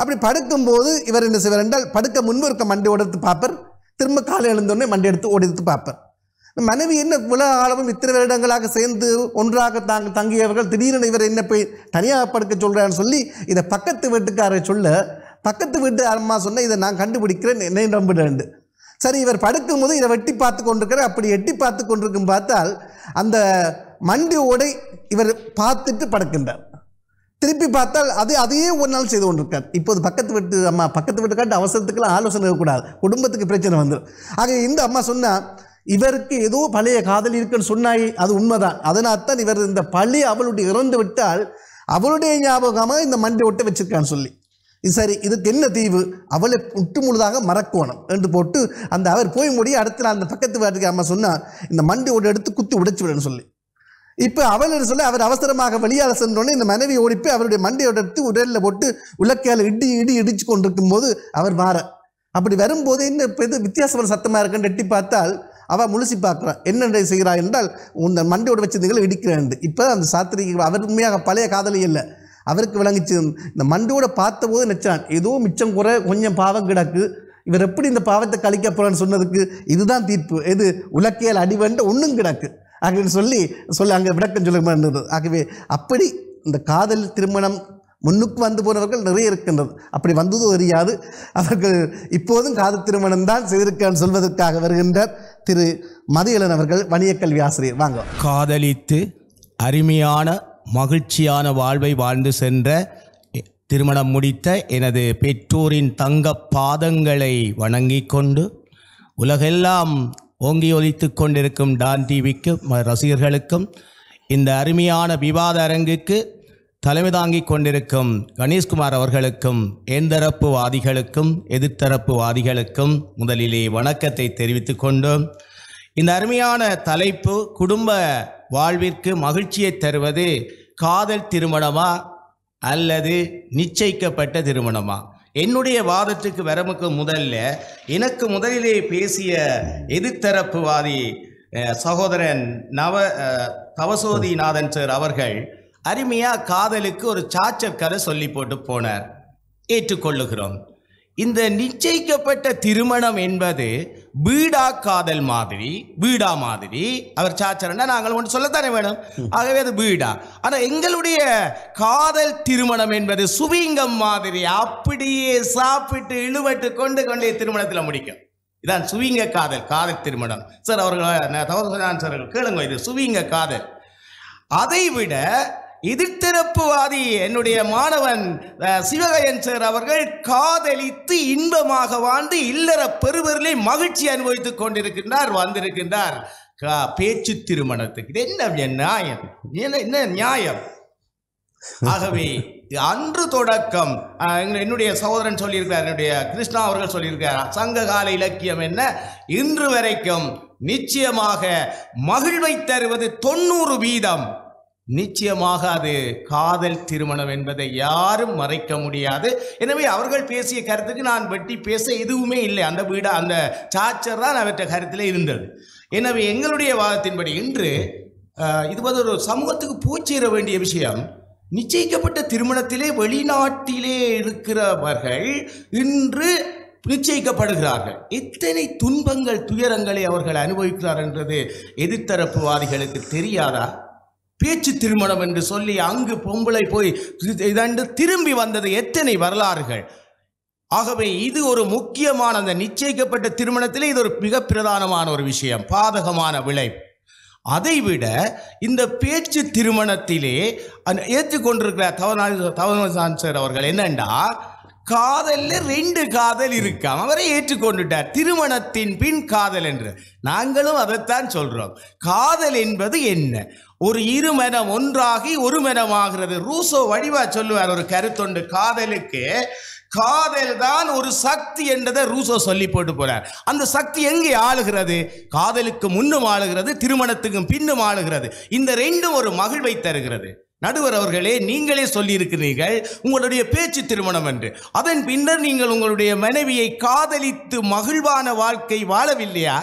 அப்படி படுக்கும்போது இவர் என்ன செய்வார் என்றால் படுக்க முன்பு இருக்க மண்டி உடைத்து பார்ப்பர் திரும்ப காலை எழுந்தோடனே மண்டி எடுத்து உடைத்து பார்ப்பர் மனைவி என்ன உலக ஆளவும் இத்தனை வருடங்களாக சேர்ந்து ஒன்றாக தாங்க தங்கியவர்கள் திடீரென இவர் என்ன போய் தனியாக படுக்க சொல்கிறான்னு சொல்லி இதை பக்கத்து வீட்டுக்காரரை சொல்ல பக்கத்து வீட்டு அம்மா சொன்னால் இதை நான் கண்டுபிடிக்கிறேன் என்னை நம்புகிறேன் சரி இவர் படுக்கும் போது இதை வெட்டி பார்த்து கொண்டிருக்கிறார் அப்படி எட்டி பார்த்து கொண்டிருக்கும் பார்த்தால் அந்த மண்டி ஓடை இவர் பார்த்துட்டு படுக்கின்றார் திருப்பி பார்த்தால் அது அதையே ஒரு நாள் செய்து கொண்டிருக்கார் இப்போது பக்கத்து வீட்டு அம்மா பக்கத்து வீட்டுக்காட்டு அவசரத்துக்கெல்லாம் ஆலோசனை இருக்கக்கூடாது குடும்பத்துக்கு பிரச்சனை வந்துடும் ஆக இந்த அம்மா சொன்னால் இவருக்கு ஏதோ பழைய காதல் இருக்குன்னு சொன்னாய் அது உண்மைதான் அதனால்தான் இவர் இந்த பழி அவளுடைய இறந்து விட்டால் அவளுடைய ஞாபகமாக இந்த மண்டை ஒட்ட வச்சிருக்கான்னு சொல்லி சரி இதுக்கு என்ன தீவு அவளை முட்டு முழுதாக மறக்கோணும் என்று போட்டு அந்த அவர் போய் முடிய அடுத்த நாள் அந்த பக்கத்து வீட்டுக்கு அம்மா சொன்னால் இந்த மண்டை ஒட்டு எடுத்து குத்தி உடைச்சி விடன்னு சொல்லி இப்போ அவள் சொல்ல அவர் அவசரமாக வெளியால் சென்றோடனே இந்த மனைவி ஓடிப்போய் அவருடைய மண்டையோட எடுத்து உடலில் போட்டு உலக்கையால் இடி இடி இடிச்சு கொண்டிருக்கும் போது அவர் மாற அப்படி வரும்போது என்ன இது வித்தியாசமான சத்தமாக இருக்குன்னு எட்டி பார்த்தால் அவள் முழுசி பார்க்குறான் என்ன செய்கிறாள் என்றால் உன் மண்டையோட வச்சிருந்தீங்களா இடிக்கிறேன் இப்போ அந்த சாத்திரி அவர் உண்மையாக பழைய காதலி இல்லை அவருக்கு விளங்கிச்சு இந்த பார்த்த பார்த்தபோது நினச்சான் ஏதோ மிச்சம் குறை கொஞ்சம் பாவம் கிடக்கு இவர் எப்படி இந்த பாவத்தை கழிக்க போகிறான்னு சொன்னதுக்கு இதுதான் தீர்ப்பு எது உலக்கையால் அடிவண்ட ஒன்றும் கிடக்கு அப்படின்னு சொல்லி சொல்லி அங்கே விளக்கம் சொல்லுமா ஆகவே அப்படி இந்த காதல் திருமணம் முன்னுக்கு வந்து போனவர்கள் நிறைய இருக்கின்றது அப்படி வந்ததும் அறியாது அவர்கள் இப்போதும் காதல் திருமணம் தான் செய்திருக்கான்னு சொல்வதற்காக வருகின்றார் திரு மதியலன் அவர்கள் வணிகக் கல்வி ஆசிரியர் வாங்க காதலித்து அருமையான மகிழ்ச்சியான வாழ்வை வாழ்ந்து சென்ற திருமணம் முடித்த எனது பெற்றோரின் தங்க பாதங்களை வணங்கி கொண்டு உலகெல்லாம் ஓங்கி ஒலித்து கொண்டிருக்கும் டான் டிவிக்கு ரசிகர்களுக்கும் இந்த அருமையான விவாத அரங்குக்கு தலைமை தாங்கிக் கொண்டிருக்கும் கணேஷ்குமார் அவர்களுக்கும் ஏந்தரப்பு வாதிகளுக்கும் எதிர்த்தரப்பு வாதிகளுக்கும் முதலிலே வணக்கத்தை தெரிவித்து கொண்டோம் இந்த அருமையான தலைப்பு குடும்ப வாழ்விற்கு மகிழ்ச்சியை தருவது காதல் திருமணமா அல்லது நிச்சயிக்கப்பட்ட திருமணமா என்னுடைய வாதத்துக்கு வரமுக்கு முதல்ல எனக்கு முதலிலே பேசிய எதிர்த்தரப்புவாதி சகோதரன் நவ தவசோதிநாதன் சார் அவர்கள் அருமையாக காதலுக்கு ஒரு சாச்சர் கதை சொல்லி போட்டு போனார் ஏற்றுக்கொள்ளுகிறோம் இந்த நிச்சயிக்கப்பட்ட திருமணம் என்பது பீடா காதல் மாதிரி பீடா மாதிரி அவர் சாச்சரண்டா நாங்கள் ஒன்று சொல்லத்தானே வேணும் ஆகவே அது பீடா ஆனால் எங்களுடைய காதல் திருமணம் என்பது சுவிங்கம் மாதிரி அப்படியே சாப்பிட்டு இழுவட்டு கொண்டு கொண்டே திருமணத்தில் முடிக்கும் இதான் சுவிங்க காதல் காதல் திருமணம் சார் அவர்கள் சார் கேளுங்க இது சுவீங்க காதல் அதை விட எதிர்த்திறப்புவாதி என்னுடைய மாணவன் சிவகயன் சார் அவர்கள் காதலித்து இன்பமாக வாழ்ந்து இல்லற பெருவர்களை மகிழ்ச்சி அனுபவித்துக் கொண்டிருக்கின்றார் வந்திருக்கின்றார் பேச்சு திருமணத்துக்கு இது என்ன நியாயம் என்ன நியாயம் ஆகவே அன்று தொடக்கம் என்னுடைய சகோதரன் சொல்லியிருக்கிறார் என்னுடைய கிருஷ்ணா அவர்கள் சொல்லியிருக்கிறார் சங்ககால இலக்கியம் என்ன இன்று வரைக்கும் நிச்சயமாக மகிழ்வை தருவது தொண்ணூறு வீதம் நிச்சயமாக அது காதல் திருமணம் என்பதை யாரும் மறைக்க முடியாது எனவே அவர்கள் பேசிய கருத்துக்கு நான் வெட்டி பேச எதுவுமே இல்லை அந்த வீடு அந்த சாச்சர் தான் அவற்ற கருத்தில் இருந்தது எனவே எங்களுடைய வாதத்தின்படி இன்று இது ஒரு சமூகத்துக்கு பூச்சேர வேண்டிய விஷயம் நிச்சயிக்கப்பட்ட திருமணத்திலே வெளிநாட்டிலே இருக்கிறவர்கள் இன்று நிச்சயிக்கப்படுகிறார்கள் இத்தனை துன்பங்கள் துயரங்களை அவர்கள் அனுபவிக்கிறார் என்றது எதிர்த்தரப்புவாதிகளுக்கு தெரியாதா பேச்சு திருமணம் என்று சொல்லி அங்கு பொம்பளை போய் இதன்று திரும்பி வந்தது எத்தனை வரலாறுகள் ஆகவே இது ஒரு முக்கியமான அந்த நிச்சயிக்கப்பட்ட திருமணத்தில் இது ஒரு மிக பிரதானமான ஒரு விஷயம் பாதகமான விளை அதைவிட இந்த பேச்சு திருமணத்திலே ஏற்றுக்கொண்டிருக்கிற தவநாள் தவநாள் சார் அவர்கள் என்னென்றா காதலில் ரெண்டு காதல் இருக்காம் அவரை ஏற்றுக்கொண்டுட்டார் திருமணத்தின் பின் காதல் என்று நாங்களும் அதைத்தான் சொல்கிறோம் காதல் என்பது என்ன ஒரு இருமனம் ஒன்றாகி ஒரு மனமாகிறது ரூசோ வடிவா சொல்லுவார் ஒரு கருத்தொண்டு காதலுக்கு காதல் தான் ஒரு சக்தி என்றதை ரூசோ சொல்லி போட்டு போறார் அந்த சக்தி எங்கே ஆளுகிறது காதலுக்கு முன்னும் ஆளுகிறது திருமணத்துக்கும் பின்னும் ஆளுகிறது இந்த ரெண்டும் ஒரு மகிழ்வை தருகிறது நடுவர் அவர்களே நீங்களே சொல்லியிருக்கிறீர்கள் உங்களுடைய பேச்சு திருமணம் என்று அதன் பின்னர் நீங்கள் உங்களுடைய மனைவியை காதலித்து மகிழ்வான வாழ்க்கை வாழவில்லையா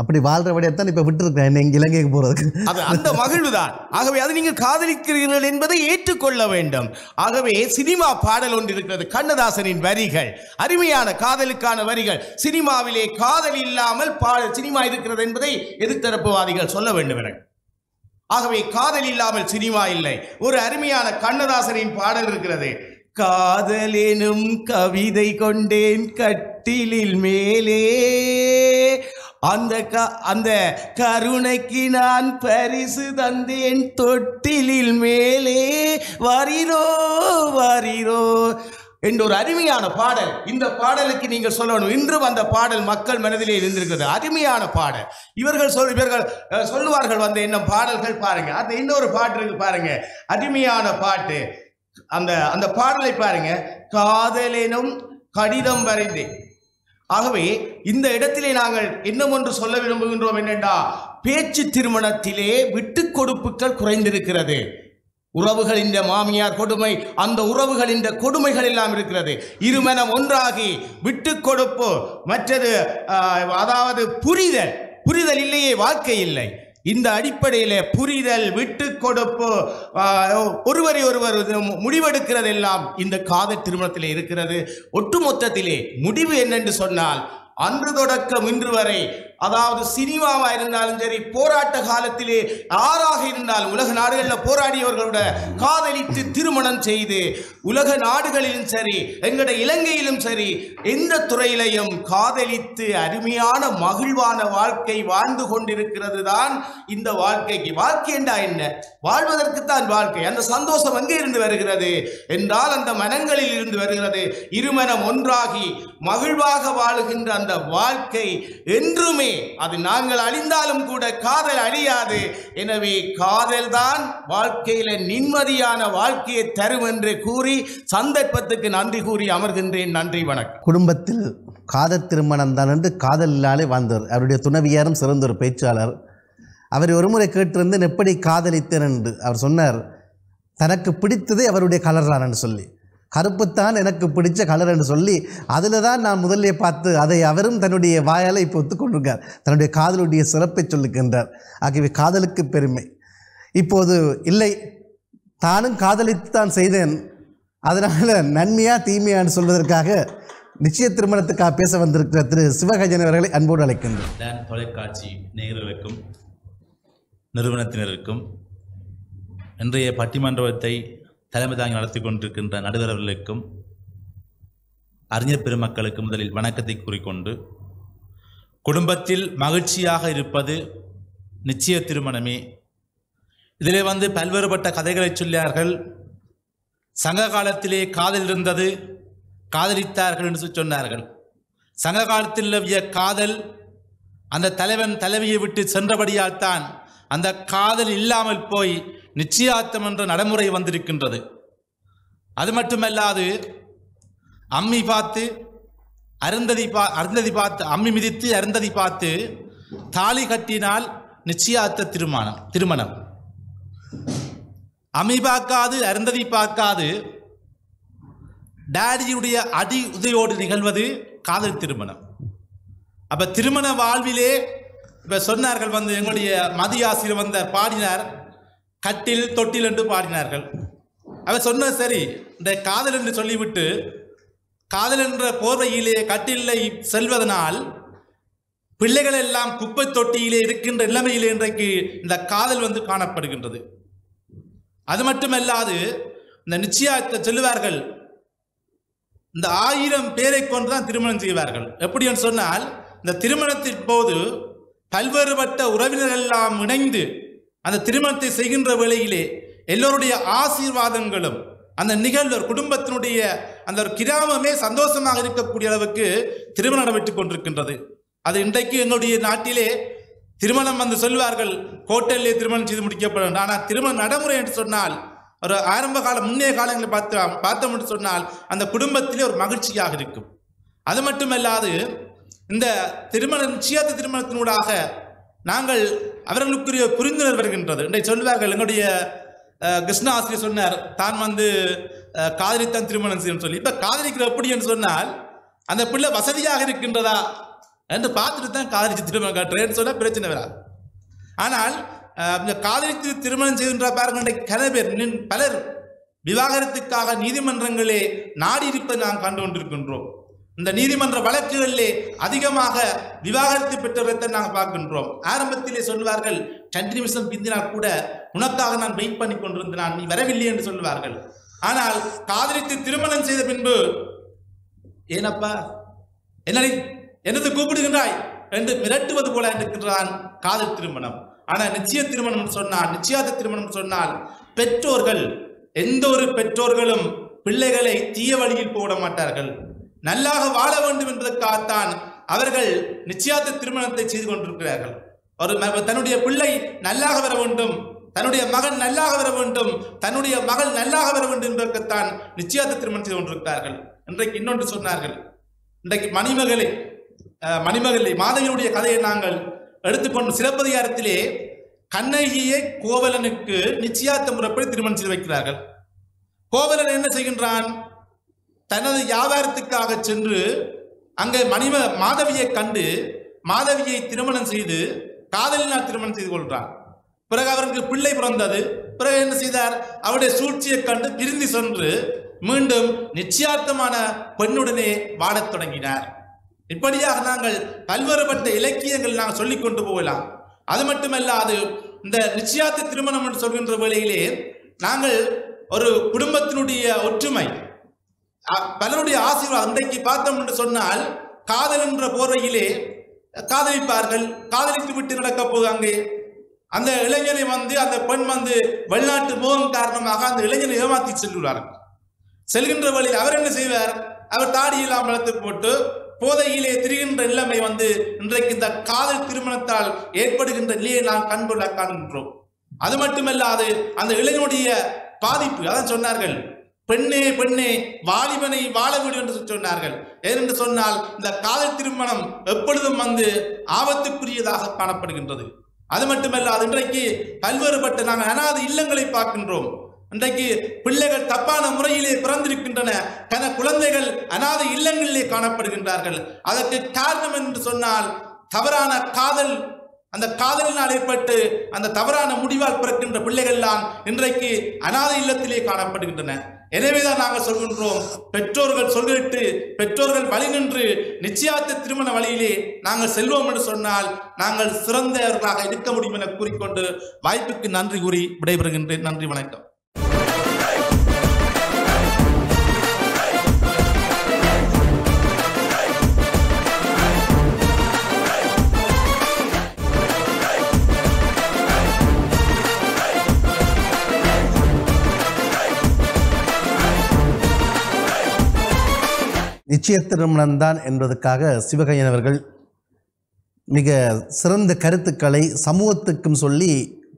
அப்படி வாழ்றபடியே தான் இப்ப விட்டுருக்கேன் இலங்கைக்கு போறதுக்கு அது அந்த மகிழ்வு தான் ஆகவே அதை நீங்கள் காதலிக்கிறீர்கள் என்பதை ஏற்றுக்கொள்ள வேண்டும் ஆகவே சினிமா பாடல் ஒன்று இருக்கிறது கண்ணதாசனின் வரிகள் அருமையான காதலுக்கான வரிகள் சினிமாவிலே காதல் இல்லாமல் பாடல் சினிமா இருக்கிறது என்பதை எதிர்த்தரப்புவாதிகள் சொல்ல வேண்டும் எனக்கு ஆகவே காதல் இல்லாமல் சினிமா இல்லை ஒரு அருமையான கண்ணதாசரின் பாடல் இருக்கிறது காதலெனும் கவிதை கொண்டேன் கட்டிலில் மேலே அந்த க அந்த கருணைக்கு நான் பரிசு தந்தேன் தொட்டிலில் மேலே வரிரோ வரிரோ என்று ஒரு அருமையான பாடல் இந்த பாடலுக்கு நீங்கள் சொல்லணும் இன்று வந்த பாடல் மக்கள் மனதிலே இருந்திருக்கிறது அருமையான பாடல் இவர்கள் சொல் இவர்கள் சொல்லுவார்கள் வந்த இன்னும் பாடல்கள் பாருங்க அந்த இன்னொரு பாட்டு பாருங்க அருமையான பாட்டு அந்த அந்த பாடலை பாருங்க காதலினும் கடிதம் வரைந்தேன் ஆகவே இந்த இடத்திலே நாங்கள் இன்னும் ஒன்று சொல்ல விரும்புகின்றோம் என்னென்றா பேச்சு திருமணத்திலே விட்டு கொடுப்புகள் குறைந்திருக்கிறது உறவுகளின் மாமியார் கொடுமை அந்த உறவுகளின் கொடுமைகள் எல்லாம் இருக்கிறது இருமனம் ஒன்றாகி விட்டு கொடுப்பு மற்றது அதாவது புரிதல் புரிதல் இல்லையே வாழ்க்கை இல்லை இந்த அடிப்படையில் புரிதல் விட்டு கொடுப்பு ஒருவரை ஒருவர் முடிவெடுக்கிறது எல்லாம் இந்த காதல் திருமணத்தில் இருக்கிறது ஒட்டுமொத்தத்திலே முடிவு என்னென்று சொன்னால் அன்று தொடக்கம் இன்று வரை அதாவது சினிமாவா இருந்தாலும் சரி போராட்ட காலத்திலே யாராக இருந்தாலும் உலக நாடுகளில் போராடியவர்களோட காதலித்து திருமணம் செய்து உலக நாடுகளிலும் சரி எங்களோட இலங்கையிலும் சரி எந்த துறையிலையும் காதலித்து அருமையான மகிழ்வான வாழ்க்கை வாழ்ந்து கொண்டிருக்கிறது தான் இந்த வாழ்க்கைக்கு வாழ்க்கை என்றா என்ன வாழ்வதற்குத்தான் வாழ்க்கை அந்த சந்தோஷம் எங்கே இருந்து வருகிறது என்றால் அந்த மனங்களில் இருந்து வருகிறது இருமனம் ஒன்றாகி மகிழ்வாக வாழுகின்ற அந்த வாழ்க்கை என்றுமே அது நாங்கள் அழிந்தாலும் கூட காதல் அழியாது எனவே காதல்தான் வாழ்க்கையில நிம்மதியான வாழ்க்கையை தரும் என்று கூறி சந்தர்ப்பத்துக்கு நன்றி கூறி அமர்கின்றேன் நன்றி வணக்கம் குடும்பத்தில் காதல் திருமணம் தான் என்று காதலினாலே வாழ்ந்தவர் அவருடைய துணவியாரும் சிறந்த ஒரு பேச்சாளர் அவர் ஒருமுறை கேட்டிருந்தேன் எப்படி காதலித்தேன் என்று அவர் சொன்னார் தனக்கு பிடித்ததே அவருடைய கலர்தான் என்று சொல்லி கருப்புத்தான் எனக்கு பிடிச்ச கலர் என்று சொல்லி அதில் தான் நான் முதலே பார்த்து அதை அவரும் தன்னுடைய வாயால் இப்போ ஒத்துக்கொண்டிருக்கார் தன்னுடைய காதலுடைய சிறப்பை சொல்லுகின்றார் ஆகியவை காதலுக்கு பெருமை இப்போது இல்லை தானும் காதலித்து தான் செய்தேன் அதனால் நன்மையாக தீமையான்னு சொல்வதற்காக நிச்சய திருமணத்துக்காக பேச வந்திருக்கிற திரு சிவகஜன் அவர்களை அன்போடு அழைக்கின்றேன் தொலைக்காட்சி நேர்களுக்கும் நிறுவனத்தினருக்கும் இன்றைய பட்டிமன்றத்தை தலைமை தாங்கி நடத்தி கொண்டிருக்கின்ற நடுவரவர்களுக்கும் அறிஞர் பெருமக்களுக்கு முதலில் வணக்கத்தை கூறிக்கொண்டு குடும்பத்தில் மகிழ்ச்சியாக இருப்பது நிச்சய திருமணமே இதிலே வந்து பல்வேறுபட்ட கதைகளை சொல்லியார்கள் சங்க காலத்திலே காதல் இருந்தது காதலித்தார்கள் என்று சொன்னார்கள் சங்க காலத்தில் நிலவிய காதல் அந்த தலைவன் தலைவியை விட்டு சென்றபடியால் தான் அந்த காதல் இல்லாமல் போய் நிச்சயார்த்தம் என்ற நடைமுறை வந்திருக்கின்றது அது மட்டுமல்லாது அம்மி பார்த்து அருந்ததி பா அருந்ததி பார்த்து அம்மி மிதித்து அருந்ததி பார்த்து தாலி கட்டினால் நிச்சயார்த்த திருமணம் திருமணம் அம்மி பார்க்காது அருந்ததி பார்க்காது டேடியுடைய அடி உதவியோடு நிகழ்வது காதல் திருமணம் அப்போ திருமண வாழ்விலே இப்போ சொன்னார்கள் வந்து எங்களுடைய மதியாசிரியர் வந்த பாடினார் கட்டில் தொட்டில் என்று பாடினார்கள் அவர் சொன்னது சரி இந்த காதல் என்று சொல்லிவிட்டு காதல் என்ற போர்வையிலே கட்டிலை செல்வதனால் பிள்ளைகள் எல்லாம் குப்பை தொட்டியிலே இருக்கின்ற நிலைமையிலே இன்றைக்கு இந்த காதல் வந்து காணப்படுகின்றது அது மட்டுமல்லாது இந்த நிச்சயத்தை சொல்லுவார்கள் இந்த ஆயிரம் பேரை கொண்டு தான் திருமணம் செய்வார்கள் என்று சொன்னால் இந்த திருமணத்தின் போது பல்வேறுபட்ட உறவினர்கள் எல்லாம் இணைந்து அந்த திருமணத்தை செய்கின்ற வேளையிலே எல்லோருடைய ஆசீர்வாதங்களும் அந்த நிகழ்வு ஒரு குடும்பத்தினுடைய அந்த ஒரு கிராமமே சந்தோஷமாக இருக்கக்கூடிய அளவுக்கு திருமணம் நடைபெற்றுக் கொண்டிருக்கின்றது அது இன்றைக்கு என்னுடைய நாட்டிலே திருமணம் வந்து சொல்வார்கள் ஹோட்டல்லே திருமணம் செய்து முடிக்கப்படும் ஆனால் திருமண நடைமுறை என்று சொன்னால் ஒரு ஆரம்ப கால முன்னைய காலங்களில் பார்த்து பார்த்தோம் என்று சொன்னால் அந்த குடும்பத்திலே ஒரு மகிழ்ச்சியாக இருக்கும் அது மட்டுமல்லாது இந்த திருமண நிச்சயத்த திருமணத்தினூடாக நாங்கள் அவர்களுக்குரிய புரிந்துணர் வருகின்றது இன்றைக்கு சொல்வார்கள் எங்களுடைய கிருஷ்ண ஆசிரியர் சொன்னார் தான் வந்து காதலித்தான் திருமணம் செய்யும் சொல்லி இப்போ காதலிக்கிற என்று சொன்னால் அந்த பிள்ளை வசதியாக இருக்கின்றதா என்று பார்த்துட்டு தான் காதலித்து திருமணம் கட்டுறேன்னு சொன்னால் பிரச்சனை வராது ஆனால் இந்த காதலித்து திருமணம் செய்கின்ற பாருங்க கல பேர் பலர் விவாகரத்துக்காக நீதிமன்றங்களே நாடி இருப்பதை நாம் கண்டு கொண்டிருக்கின்றோம் இந்த நீதிமன்ற வழக்குகளிலே அதிகமாக விவாகரத்து பெற்றவர்களை நாங்கள் பார்க்கின்றோம் ஆரம்பத்திலே சொல்வார்கள் சன்று நிமிஷம் பிந்தினால் கூட உனக்காக நான் வெயிட் பண்ணி கொண்டிருந்த நான் நீ வரவில்லை என்று சொல்வார்கள் ஆனால் காதலித்து திருமணம் செய்த பின்பு ஏனப்பா என்ன எனது கூப்பிடுகின்றாய் என்று மிரட்டுவது போல இருக்கின்றான் காதல் திருமணம் ஆனால் நிச்சய திருமணம் சொன்னால் நிச்சயாத திருமணம் சொன்னால் பெற்றோர்கள் எந்த ஒரு பெற்றோர்களும் பிள்ளைகளை தீய வழியில் போட மாட்டார்கள் நல்லாக வாழ வேண்டும் என்பதற்காகத்தான் அவர்கள் நிச்சயத்த திருமணத்தை செய்து கொண்டிருக்கிறார்கள் ஒரு தன்னுடைய பிள்ளை நல்லாக வர வேண்டும் தன்னுடைய மகன் நல்லாக வர வேண்டும் தன்னுடைய மகள் நல்லாக வர வேண்டும் என்பதற்குத்தான் நிச்சயத்த திருமணம் செய்து கொண்டிருக்கிறார்கள் இன்றைக்கு இன்னொன்று சொன்னார்கள் இன்றைக்கு மணிமகளை மணிமகளை மாதவியினுடைய கதையை நாங்கள் எடுத்துக்கொண்டு சிலப்பதிகாரத்திலே கண்ணகியை கோவலனுக்கு நிச்சயார்த்த முறைப்படி திருமணம் செய்து வைக்கிறார்கள் கோவலன் என்ன செய்கின்றான் தனது வியாபாரத்துக்காக சென்று அங்கே மணிம மாதவியை கண்டு மாதவியை திருமணம் செய்து காதலினால் திருமணம் செய்து கொள்கிறார் பிறகு அவருக்கு பிள்ளை பிறந்தது பிறகு என்ன செய்தார் அவருடைய சூழ்ச்சியை கண்டு பிரிந்து சென்று மீண்டும் நிச்சயார்த்தமான பெண்ணுடனே வாடத் தொடங்கினார் இப்படியாக நாங்கள் பல்வேறுபட்ட இலக்கியங்கள் நாங்கள் சொல்லி கொண்டு போகலாம் அது மட்டுமல்லாது இந்த நிச்சயார்த்த திருமணம் என்று சொல்கின்ற வேளையிலே நாங்கள் ஒரு குடும்பத்தினுடைய ஒற்றுமை பலருடைய ஆசீர்வாதம் அன்றைக்கு பார்த்தோம் என்று சொன்னால் காதல் என்ற போர்வையிலே காதலிப்பார்கள் காதலித்து விட்டு நடக்க போது அங்கே அந்த இளைஞனை வந்து அந்த பெண் வந்து வெளிநாட்டு போகும் காரணமாக அந்த இளைஞனை ஏமாத்தி செல்கிறார்கள் செல்கின்ற வழியில் அவர் என்ன செய்வார் அவர் தாடியெல்லாம் வளர்த்து போட்டு போதையிலே திரிகின்ற நிலைமை வந்து இன்றைக்கு இந்த காதல் திருமணத்தால் ஏற்படுகின்ற நிலையை நாம் கண்கொள்ள காண்கின்றோம் அது மட்டுமல்லாது அந்த இளைஞனுடைய பாதிப்பு அதான் சொன்னார்கள் பெண்ணே பெண்ணே வாலிபனை வாழவிடு என்று சொன்னார்கள் ஏனென்று சொன்னால் இந்த காதல் திருமணம் எப்பொழுதும் வந்து ஆபத்துக்குரியதாக காணப்படுகின்றது அது மட்டுமல்லாது இன்றைக்கு பல்வேறுபட்ட நாங்கள் அனாத இல்லங்களை பார்க்கின்றோம் இன்றைக்கு பிள்ளைகள் தப்பான முறையிலே பிறந்திருக்கின்றன கன குழந்தைகள் அனாத இல்லங்களிலே காணப்படுகின்றார்கள் அதற்கு காரணம் என்று சொன்னால் தவறான காதல் அந்த காதலினால் ஏற்பட்டு அந்த தவறான முடிவால் பிறக்கின்ற பிள்ளைகள்லாம் இன்றைக்கு அனாதை இல்லத்திலே காணப்படுகின்றன எனவேதான் நாங்கள் சொல்கின்றோம் பெற்றோர்கள் சொல்லிட்டு பெற்றோர்கள் வழி நின்று நிச்சயார்த்த திருமண வழியிலே நாங்கள் செல்வோம் என்று சொன்னால் நாங்கள் சிறந்தவர்களாக இருக்க முடியும் என கூறிக்கொண்டு வாய்ப்புக்கு நன்றி கூறி விடைபெறுகின்றேன் நன்றி வணக்கம் நிச்சய திருமணம்தான் என்பதற்காக சிவகையன் அவர்கள் மிக சிறந்த கருத்துக்களை சமூகத்துக்கும் சொல்லி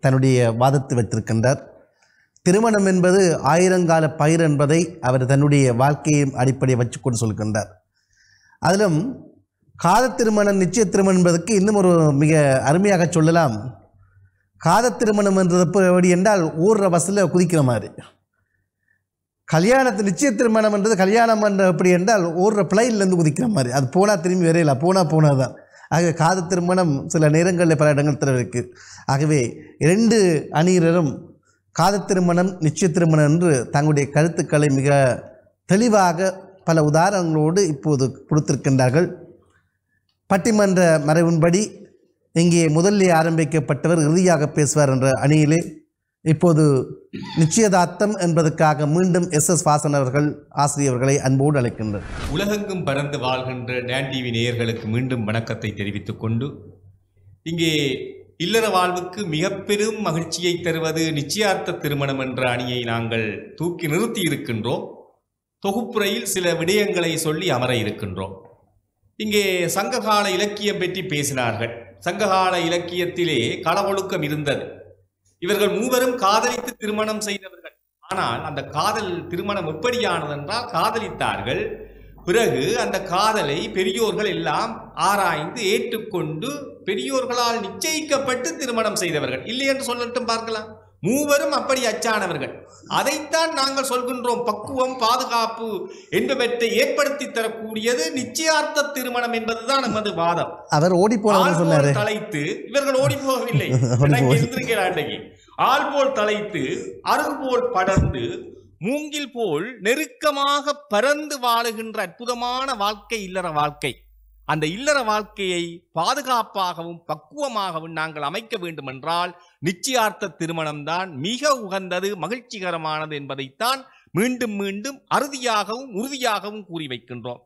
தன்னுடைய வாதத்தை வைத்திருக்கின்றார் திருமணம் என்பது ஆயிரங்கால பயிர் என்பதை அவர் தன்னுடைய வாழ்க்கையின் அடிப்படையை வச்சுக்கொண்டு சொல்கின்றார் அதிலும் காத திருமணம் நிச்சய திருமணம் என்பதற்கு இன்னும் ஒரு மிக அருமையாக சொல்லலாம் காத திருமணம் என்றது எப்படி என்றால் ஊர்ற பஸ்ஸில் குதிக்கிற மாதிரி கல்யாணத்து நிச்சய திருமணம் என்றது கல்யாணம் என்ற எப்படி என்றால் ஓடுற பிளைன்லேருந்து குதிக்கிற மாதிரி அது போனால் திரும்பி வரையில போனால் போனால் தான் ஆகவே காது திருமணம் சில நேரங்களில் பல இடங்கள் இருக்குது ஆகவே இரண்டு அணியினரும் காது திருமணம் நிச்சய திருமணம் என்று தங்களுடைய கருத்துக்களை மிக தெளிவாக பல உதாரணங்களோடு இப்போது கொடுத்திருக்கின்றார்கள் பட்டிமன்ற மறைவின்படி இங்கே முதலில் ஆரம்பிக்கப்பட்டவர் இறுதியாக பேசுவார் என்ற அணியிலே இப்போது நிச்சயதார்த்தம் என்பதற்காக மீண்டும் எஸ் எஸ் வாசன் அவர்கள் ஆசிரியர்களை அன்போடு அழைக்கின்றனர் உலகெங்கும் பறந்து வாழ்கின்ற டேன் டிவி நேயர்களுக்கு மீண்டும் வணக்கத்தை தெரிவித்துக் கொண்டு இங்கே இல்லற வாழ்வுக்கு மிக பெரும் மகிழ்ச்சியை தருவது நிச்சயார்த்த திருமணம் என்ற அணியை நாங்கள் தூக்கி நிறுத்தி இருக்கின்றோம் தொகுப்புரையில் சில விடயங்களை சொல்லி அமர இருக்கின்றோம் இங்கே சங்ககால இலக்கியம் பற்றி பேசினார்கள் சங்ககால இலக்கியத்திலே களவொழுக்கம் இருந்தது இவர்கள் மூவரும் காதலித்து திருமணம் செய்தவர்கள் ஆனால் அந்த காதல் திருமணம் எப்படியானது என்றால் காதலித்தார்கள் பிறகு அந்த காதலை பெரியோர்கள் எல்லாம் ஆராய்ந்து ஏற்றுக்கொண்டு பெரியோர்களால் நிச்சயிக்கப்பட்டு திருமணம் செய்தவர்கள் இல்லை என்று சொல்லட்டும் பார்க்கலாம் மூவரும் அப்படி அச்சானவர்கள் அதைத்தான் நாங்கள் சொல்கின்றோம் பக்குவம் பாதுகாப்பு என்பவற்றை ஏற்படுத்தி தரக்கூடியது நிச்சயார்த்த திருமணம் என்பதுதான் நமது வாதம் அவர் ஓடி போனார் தலைத்து இவர்கள் ஓடி போகவில்லை அன்றைக்கு ஆள் போல் தலைத்து அருள் போல் படர்ந்து மூங்கில் போல் நெருக்கமாக பறந்து வாழுகின்ற அற்புதமான வாழ்க்கை இல்லற வாழ்க்கை அந்த இல்லற வாழ்க்கையை பாதுகாப்பாகவும் பக்குவமாகவும் நாங்கள் அமைக்க வேண்டுமென்றால் நிச்சயார்த்த திருமணம்தான் மிக உகந்தது மகிழ்ச்சிகரமானது என்பதைத்தான் மீண்டும் மீண்டும் அறுதியாகவும் உறுதியாகவும் கூறி வைக்கின்றோம்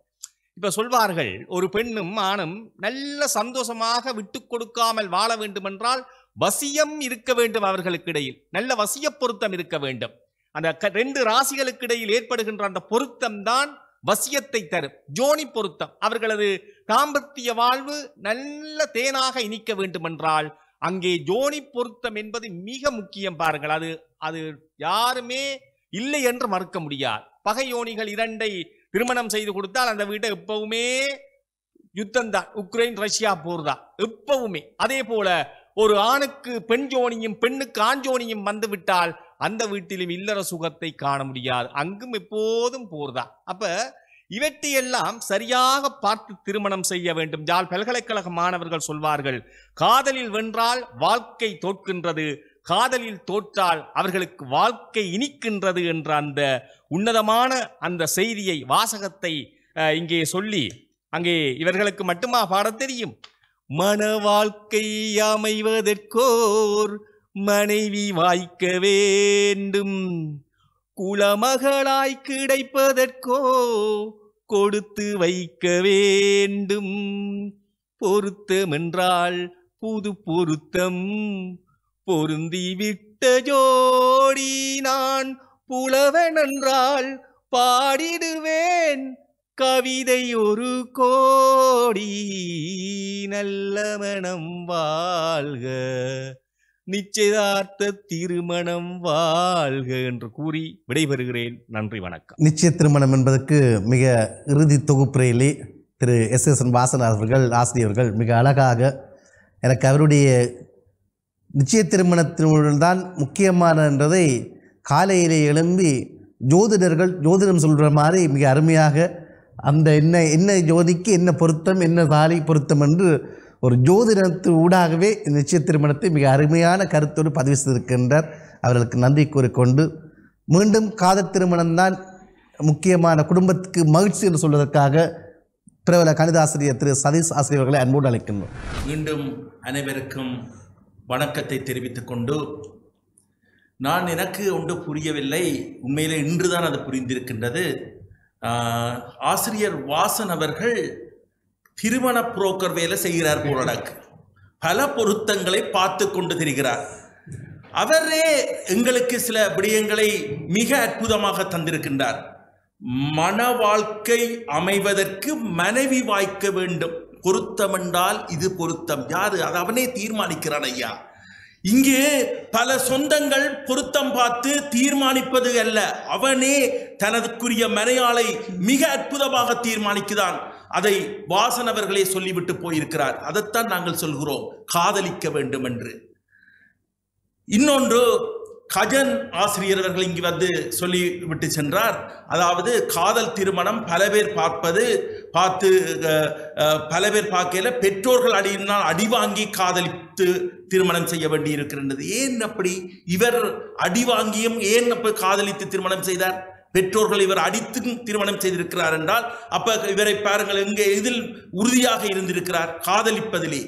இப்ப சொல்வார்கள் ஒரு பெண்ணும் ஆணும் நல்ல சந்தோஷமாக விட்டு கொடுக்காமல் வாழ வேண்டுமென்றால் வசியம் இருக்க வேண்டும் அவர்களுக்கு இடையில் நல்ல வசிய பொருத்தம் இருக்க வேண்டும் அந்த ரெண்டு ராசிகளுக்கு இடையில் ஏற்படுகின்ற அந்த பொருத்தம் தான் வசியத்தை தரும் ஜோனி பொருத்தம் அவர்களது தாம்பத்திய வாழ்வு நல்ல தேனாக இனிக்க வேண்டுமென்றால் அங்கே ஜோனி பொருத்தம் என்பது மிக முக்கியம் பாருங்கள் அது அது யாருமே இல்லை என்று மறுக்க முடியாது பகையோனிகள் இரண்டை திருமணம் செய்து கொடுத்தால் அந்த வீட்டை எப்பவுமே யுத்தம் தான் உக்ரைன் ரஷ்யா போர் தான் எப்பவுமே அதே போல ஒரு ஆணுக்கு பெண் ஜோனியும் பெண்ணுக்கு ஆண் ஜோனியும் வந்துவிட்டால் அந்த வீட்டிலும் இல்லற சுகத்தை காண முடியாது அங்கும் எப்போதும் போர்தான் அப்போ இவற்றையெல்லாம் சரியாக பார்த்து திருமணம் செய்ய வேண்டும் யாழ் பல்கலைக்கழக மாணவர்கள் சொல்வார்கள் காதலில் வென்றால் வாழ்க்கை தோற்கின்றது காதலில் தோற்றால் அவர்களுக்கு வாழ்க்கை இனிக்கின்றது என்ற அந்த உன்னதமான அந்த செய்தியை வாசகத்தை இங்கே சொல்லி அங்கே இவர்களுக்கு மட்டுமா பாட தெரியும் மன வாழ்க்கை அமைவதற்கோர் மனைவி வாய்க்க வேண்டும் குலமகளாய் கிடைப்பதற்கோ கொடுத்து வைக்க வேண்டும் பொருத்தமென்றால் புது பொருத்தம் பொருந்தி விட்ட ஜோடி நான் புலவனென்றால் பாடிடுவேன் கவிதை ஒரு கோடி நல்ல மனம் வாழ்க நிச்சயதார்த்த திருமணம் வாழ்க என்று கூறி விடைபெறுகிறேன் நன்றி வணக்கம் நிச்சய திருமணம் என்பதற்கு மிக இறுதி தொகுப்புறையிலே Thiru S S N Vasan அவர்கள் ஆசிரியர்கள் மிக அழகாக எனக்கு அவருடைய நிச்சய திருமணத்தினுடன் தான் முக்கியமானன்றதை காலையிலே எழும்பி ஜோதிடர்கள் ஜோதிடம் சொல்கிற மாதிரி மிக அருமையாக அந்த என்ன என்ன ஜோதிக்கு என்ன பொருத்தம் என்ன தாலி பொருத்தம் என்று ஒரு ஜோதிடத்து ஊடாகவே நிச்சய திருமணத்தை மிக அருமையான கருத்தோடு பதிவு செய்திருக்கின்றார் அவர்களுக்கு நன்றி கூறிக்கொண்டு மீண்டும் காதல் திருமணம்தான் முக்கியமான குடும்பத்துக்கு மகிழ்ச்சி என்று சொல்வதற்காக பிரபல கணிதாசிரியர் திரு சதீஷ் ஆசிரியர்களை அன்போடு அழைக்கின்றோம் மீண்டும் அனைவருக்கும் வணக்கத்தை தெரிவித்துக் கொண்டு நான் எனக்கு ஒன்று புரியவில்லை உண்மையிலே இன்றுதான் அது புரிந்திருக்கின்றது ஆசிரியர் வாசன் அவர்கள் திருமண புரோக்கர் வேலை செய்கிறார் போலடாக்கு பல பொருத்தங்களை பார்த்து கொண்டு திரிகிறார் அவரே எங்களுக்கு சில விடயங்களை மிக அற்புதமாக தந்திருக்கின்றார் மன வாழ்க்கை அமைவதற்கு மனைவி வாய்க்க வேண்டும் பொருத்தம் என்றால் இது பொருத்தம் யாரு அது அவனே தீர்மானிக்கிறான் ஐயா இங்கே பல சொந்தங்கள் பொருத்தம் பார்த்து தீர்மானிப்பது அல்ல அவனே தனதுக்குரிய மனையாளை மிக அற்புதமாக தீர்மானிக்குதான் அதை வாசன் அவர்களே சொல்லிவிட்டு போயிருக்கிறார் அதைத்தான் நாங்கள் சொல்கிறோம் காதலிக்க வேண்டும் என்று இன்னொன்று கஜன் ஆசிரியர் அவர்கள் இங்கு வந்து சொல்லிவிட்டு சென்றார் அதாவது காதல் திருமணம் பல பேர் பார்ப்பது பார்த்து பல பேர் பார்க்கல பெற்றோர்கள் அடியினால் அடிவாங்கி காதலித்து திருமணம் செய்ய வேண்டி இருக்கின்றது ஏன் அப்படி இவர் அடிவாங்கியும் ஏன் அப்படி காதலித்து திருமணம் செய்தார் பெற்றோர்கள் இவர் அடித்து திருமணம் செய்திருக்கிறார் என்றால் அப்ப இவரை பாருங்கள் எங்கே இதில் உறுதியாக இருந்திருக்கிறார் காதலிப்பதிலே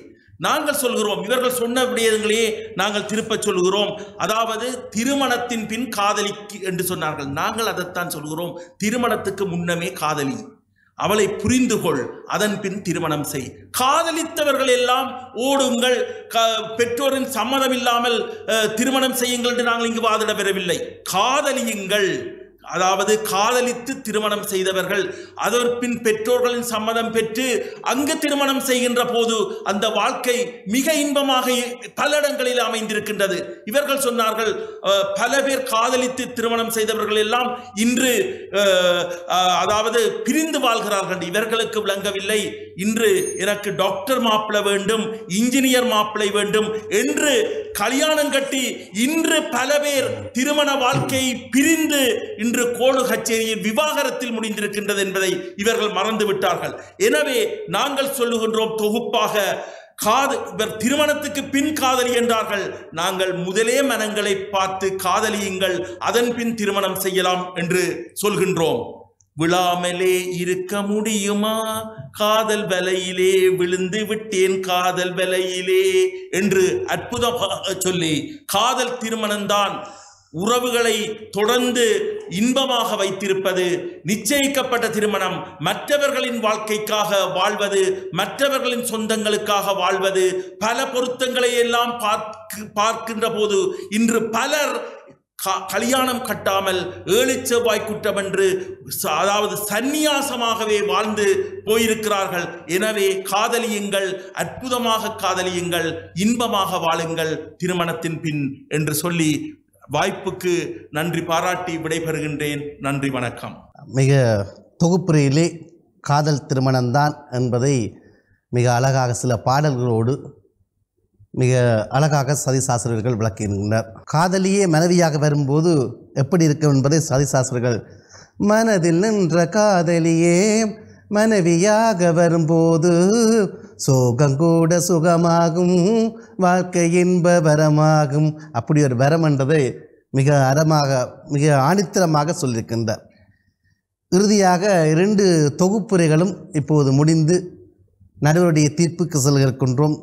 நாங்கள் சொல்கிறோம் இவர்கள் சொன்ன விடயங்களையே நாங்கள் திருப்ப சொல்கிறோம் அதாவது திருமணத்தின் பின் காதலிக்கு என்று சொன்னார்கள் நாங்கள் அதைத்தான் சொல்கிறோம் திருமணத்துக்கு முன்னமே காதலி அவளை புரிந்து கொள் அதன் பின் திருமணம் செய் காதலித்தவர்கள் எல்லாம் ஓடுங்கள் பெற்றோரின் சம்மதம் இல்லாமல் திருமணம் செய்யுங்கள் என்று நாங்கள் இங்கு வாதிட பெறவில்லை காதலியுங்கள் அதாவது காதலித்து திருமணம் செய்தவர்கள் அதற்பின் பெற்றோர்களின் சம்மதம் பெற்று அங்கு திருமணம் செய்கின்ற போது அந்த வாழ்க்கை மிக இன்பமாக பல இடங்களில் அமைந்திருக்கின்றது இவர்கள் சொன்னார்கள் பல பேர் காதலித்து திருமணம் செய்தவர்கள் எல்லாம் இன்று அதாவது பிரிந்து வாழ்கிறார்கள் இவர்களுக்கு விளங்கவில்லை இன்று எனக்கு டாக்டர் மாப்பிள்ளை வேண்டும் இன்ஜினியர் மாப்பிள்ளை வேண்டும் என்று கல்யாணம் கட்டி இன்று பல பேர் திருமண வாழ்க்கையை பிரிந்து இன்று கோடு கச்சேரியில் விவாகரத்தில் முடிந்திருக்கின்றது என்பதை இவர்கள் மறந்து விட்டார்கள் எனவே நாங்கள் சொல்லுகின்றோம் தொகுப்பாக காது இவர் திருமணத்துக்கு பின் காதலி என்றார்கள் நாங்கள் முதலே மனங்களை பார்த்து காதலியுங்கள் அதன் பின் திருமணம் செய்யலாம் என்று சொல்கின்றோம் விழாமலே இருக்க முடியுமா காதல் வலையிலே விழுந்து விட்டேன் காதல் வலையிலே என்று அற்புதமாக சொல்லி காதல் திருமணம்தான் உறவுகளை தொடர்ந்து இன்பமாக வைத்திருப்பது நிச்சயிக்கப்பட்ட திருமணம் மற்றவர்களின் வாழ்க்கைக்காக வாழ்வது மற்றவர்களின் சொந்தங்களுக்காக வாழ்வது பல பொருத்தங்களை எல்லாம் பார்க்கின்ற போது இன்று பலர் கல்யாணம் கட்டாமல் ஏழு செவ்வாய் குற்றம் என்று அதாவது சந்நியாசமாகவே வாழ்ந்து போயிருக்கிறார்கள் எனவே காதலியுங்கள் அற்புதமாக காதலியுங்கள் இன்பமாக வாழுங்கள் திருமணத்தின் பின் என்று சொல்லி வாய்ப்புக்கு நன்றி பாராட்டி விடைபெறுகின்றேன் நன்றி வணக்கம் மிக தொகுப்புறையிலே காதல் திருமணம்தான் என்பதை மிக அழகாக சில பாடல்களோடு மிக அழகாக சதி சாஸ்திரர்கள் விளக்கினர் காதலியே மனைவியாக வரும்போது எப்படி இருக்கும் என்பதை சதி சாஸ்திரர்கள் மனதில் நின்ற காதலியே மனைவியாக வரும்போது சோகம் கூட சுகமாகும் வாழ்க்கை இன்ப வரமாகும் அப்படி ஒரு வரம் என்றதை மிக அறமாக மிக ஆணித்திரமாக சொல்லியிருக்கின்றார் இறுதியாக இரண்டு தொகுப்புரைகளும் இப்போது முடிந்து நடுவருடைய தீர்ப்புக்கு செல்கின்றோம்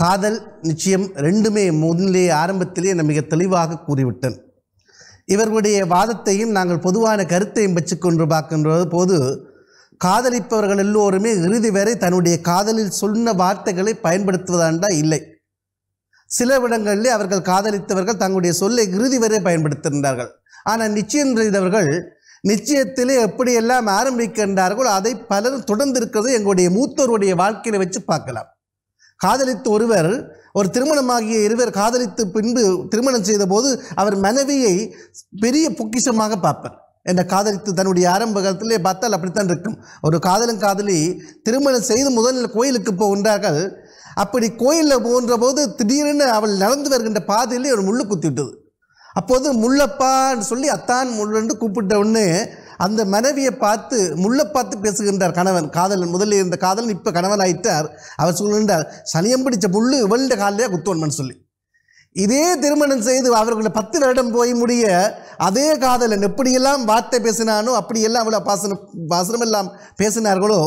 காதல் நிச்சயம் ரெண்டுமே முதலிலேயே ஆரம்பத்திலே நான் மிக தெளிவாக கூறிவிட்டேன் இவர்களுடைய வாதத்தையும் நாங்கள் பொதுவான கருத்தையும் வச்சுக்கொண்டு பார்க்கின்ற போது காதலிப்பவர்கள் எல்லோருமே இறுதி வரை தன்னுடைய காதலில் சொன்ன வார்த்தைகளை பயன்படுத்துவதாண்டா இல்லை சில இடங்களிலே அவர்கள் காதலித்தவர்கள் தங்களுடைய சொல்லை இறுதி வரை பயன்படுத்தியிருந்தார்கள் ஆனால் நிச்சயம் செய்தவர்கள் நிச்சயத்திலே எப்படியெல்லாம் ஆரம்பிக்கின்றார்களோ அதை பலரும் தொடர்ந்து இருக்கிறது எங்களுடைய மூத்தோருடைய வாழ்க்கையில் வச்சு பார்க்கலாம் காதலித்து ஒருவர் ஒரு திருமணமாகிய இருவர் காதலித்து பின்பு திருமணம் செய்த போது அவர் மனைவியை பெரிய பொக்கிஷமாக பார்ப்பார் என்னை காதலித்து தன்னுடைய ஆரம்ப காலத்திலே பார்த்தால் அப்படித்தான் இருக்கும் ஒரு காதலன் காதலி திருமணம் செய்து முதலில் கோயிலுக்கு போகின்றார்கள் அப்படி கோயிலில் போகின்ற போது திடீரென அவள் நடந்து வருகின்ற பாதையிலே ஒரு முள்ளு குத்திவிட்டது அப்போது முள்ளப்பான்னு சொல்லி அத்தான் முள்ளு கூப்பிட்ட உடனே அந்த மனைவியை பார்த்து முள்ள பார்த்து பேசுகின்றார் கணவன் காதலன் முதலில் இருந்த காதலன் இப்போ கணவன் ஆயிட்டார் அவர் சொல்கின்றார் சனியம் பிடிச்ச புல் இவளுடைய காலையாக குத்துவன்மன் சொல்லி இதே திருமணம் செய்து அவர்களை பத்து வருடம் போய் முடிய அதே காதலன் எப்படியெல்லாம் வார்த்தை பேசினானோ அப்படியெல்லாம் அவ்வளோ பாசனம் பாசனம் எல்லாம் பேசினார்களோ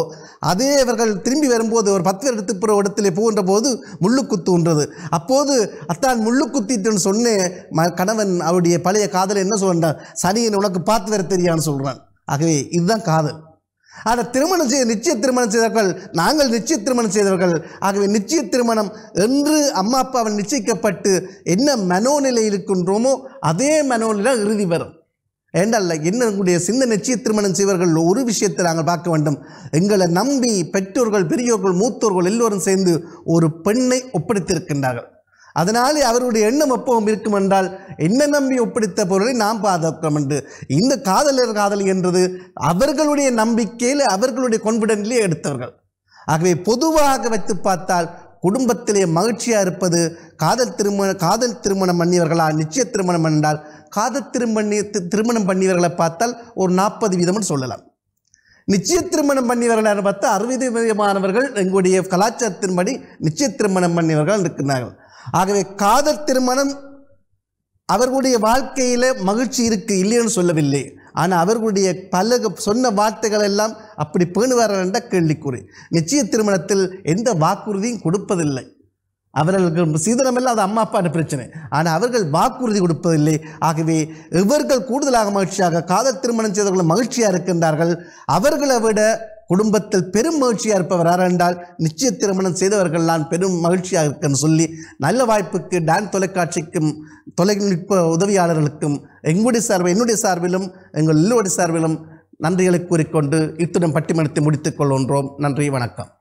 அதே இவர்கள் திரும்பி வரும்போது ஒரு பத்து வருடத்துக்கு பிற இடத்துல போகின்ற போது முள்ளுக்குத்து உன்றது அப்போது அத்தான் முள்ளுக்குத்திட்டுன்னு சொன்னேன் கணவன் அவருடைய பழைய காதலை என்ன சொல்கிறான் சனியின் உனக்கு பார்த்து வர தெரியான்னு சொல்கிறான் ஆகவே இதுதான் காதல் அதை திருமணம் செய்ய நிச்சய திருமணம் செய்தவர்கள் நாங்கள் நிச்சய திருமணம் செய்தவர்கள் ஆகவே நிச்சய திருமணம் என்று அம்மா அப்பாவில் நிச்சயிக்கப்பட்டு என்ன மனோநிலை இருக்கின்றோமோ அதே மனோநிலை இறுதி வரும் ஏண்டல்ல என்னுடைய சின்ன நிச்சய திருமணம் செய்வர்கள் ஒரு விஷயத்தை நாங்கள் பார்க்க வேண்டும் எங்களை நம்பி பெற்றோர்கள் பெரியோர்கள் மூத்தோர்கள் எல்லோரும் சேர்ந்து ஒரு பெண்ணை ஒப்படைத்திருக்கின்றார்கள் அதனால் அவருடைய எண்ணம் எப்பவும் இருக்கும் என்றால் என்ன நம்பி ஒப்படைத்த பொருளை நாம் பாதுகாக்கிறோம் என்று இந்த காதலர் காதல் என்றது அவர்களுடைய நம்பிக்கையில் அவர்களுடைய கான்ஃபிடென்ட்லேயே எடுத்தவர்கள் ஆகவே பொதுவாக வைத்து பார்த்தால் குடும்பத்திலே மகிழ்ச்சியாக இருப்பது காதல் திருமண காதல் திருமணம் பண்ணியவர்களா நிச்சய திருமணம் என்றால் காதல் திருமணி திருமணம் பண்ணியவர்களை பார்த்தால் ஒரு நாற்பது வீதம்னு சொல்லலாம் நிச்சய திருமணம் பண்ணியவர்கள் பார்த்தா அறுபது விதமானவர்கள் எங்களுடைய கலாச்சாரத்தின்படி நிச்சய திருமணம் பண்ணியவர்கள் இருக்கின்றார்கள் ஆகவே காதல் திருமணம் அவர்களுடைய வாழ்க்கையில் மகிழ்ச்சி இருக்குது இல்லைன்னு சொல்லவில்லை ஆனால் அவர்களுடைய பல சொன்ன வார்த்தைகள் எல்லாம் அப்படி பேணுவார்கள் என்ற கேள்விக்குறி நிச்சய திருமணத்தில் எந்த வாக்குறுதியும் கொடுப்பதில்லை அவர்களுக்கு சீதனம் இல்லை அது அம்மா அப்பான பிரச்சனை ஆனால் அவர்கள் வாக்குறுதி கொடுப்பதில்லை ஆகவே இவர்கள் கூடுதலாக மகிழ்ச்சியாக காதல் திருமணம் செய்தவர்கள் மகிழ்ச்சியாக இருக்கின்றார்கள் அவர்களை விட குடும்பத்தில் பெரும் மகிழ்ச்சியாக இருப்பவர் யார் என்றால் நிச்சய திருமணம் செய்தவர்கள் நான் பெரும் மகிழ்ச்சியாக இருக்கேன்னு சொல்லி நல்ல வாய்ப்புக்கு டான் தொலைக்காட்சிக்கும் தொலைநுட்ப உதவியாளர்களுக்கும் எங்களுடைய சார்பில் என்னுடைய சார்பிலும் எங்கள் எல்லோருடைய சார்பிலும் நன்றிகளை கூறிக்கொண்டு இத்துடன் பட்டிமணத்தை முடித்துக் கொள்கின்றோம் நன்றி வணக்கம்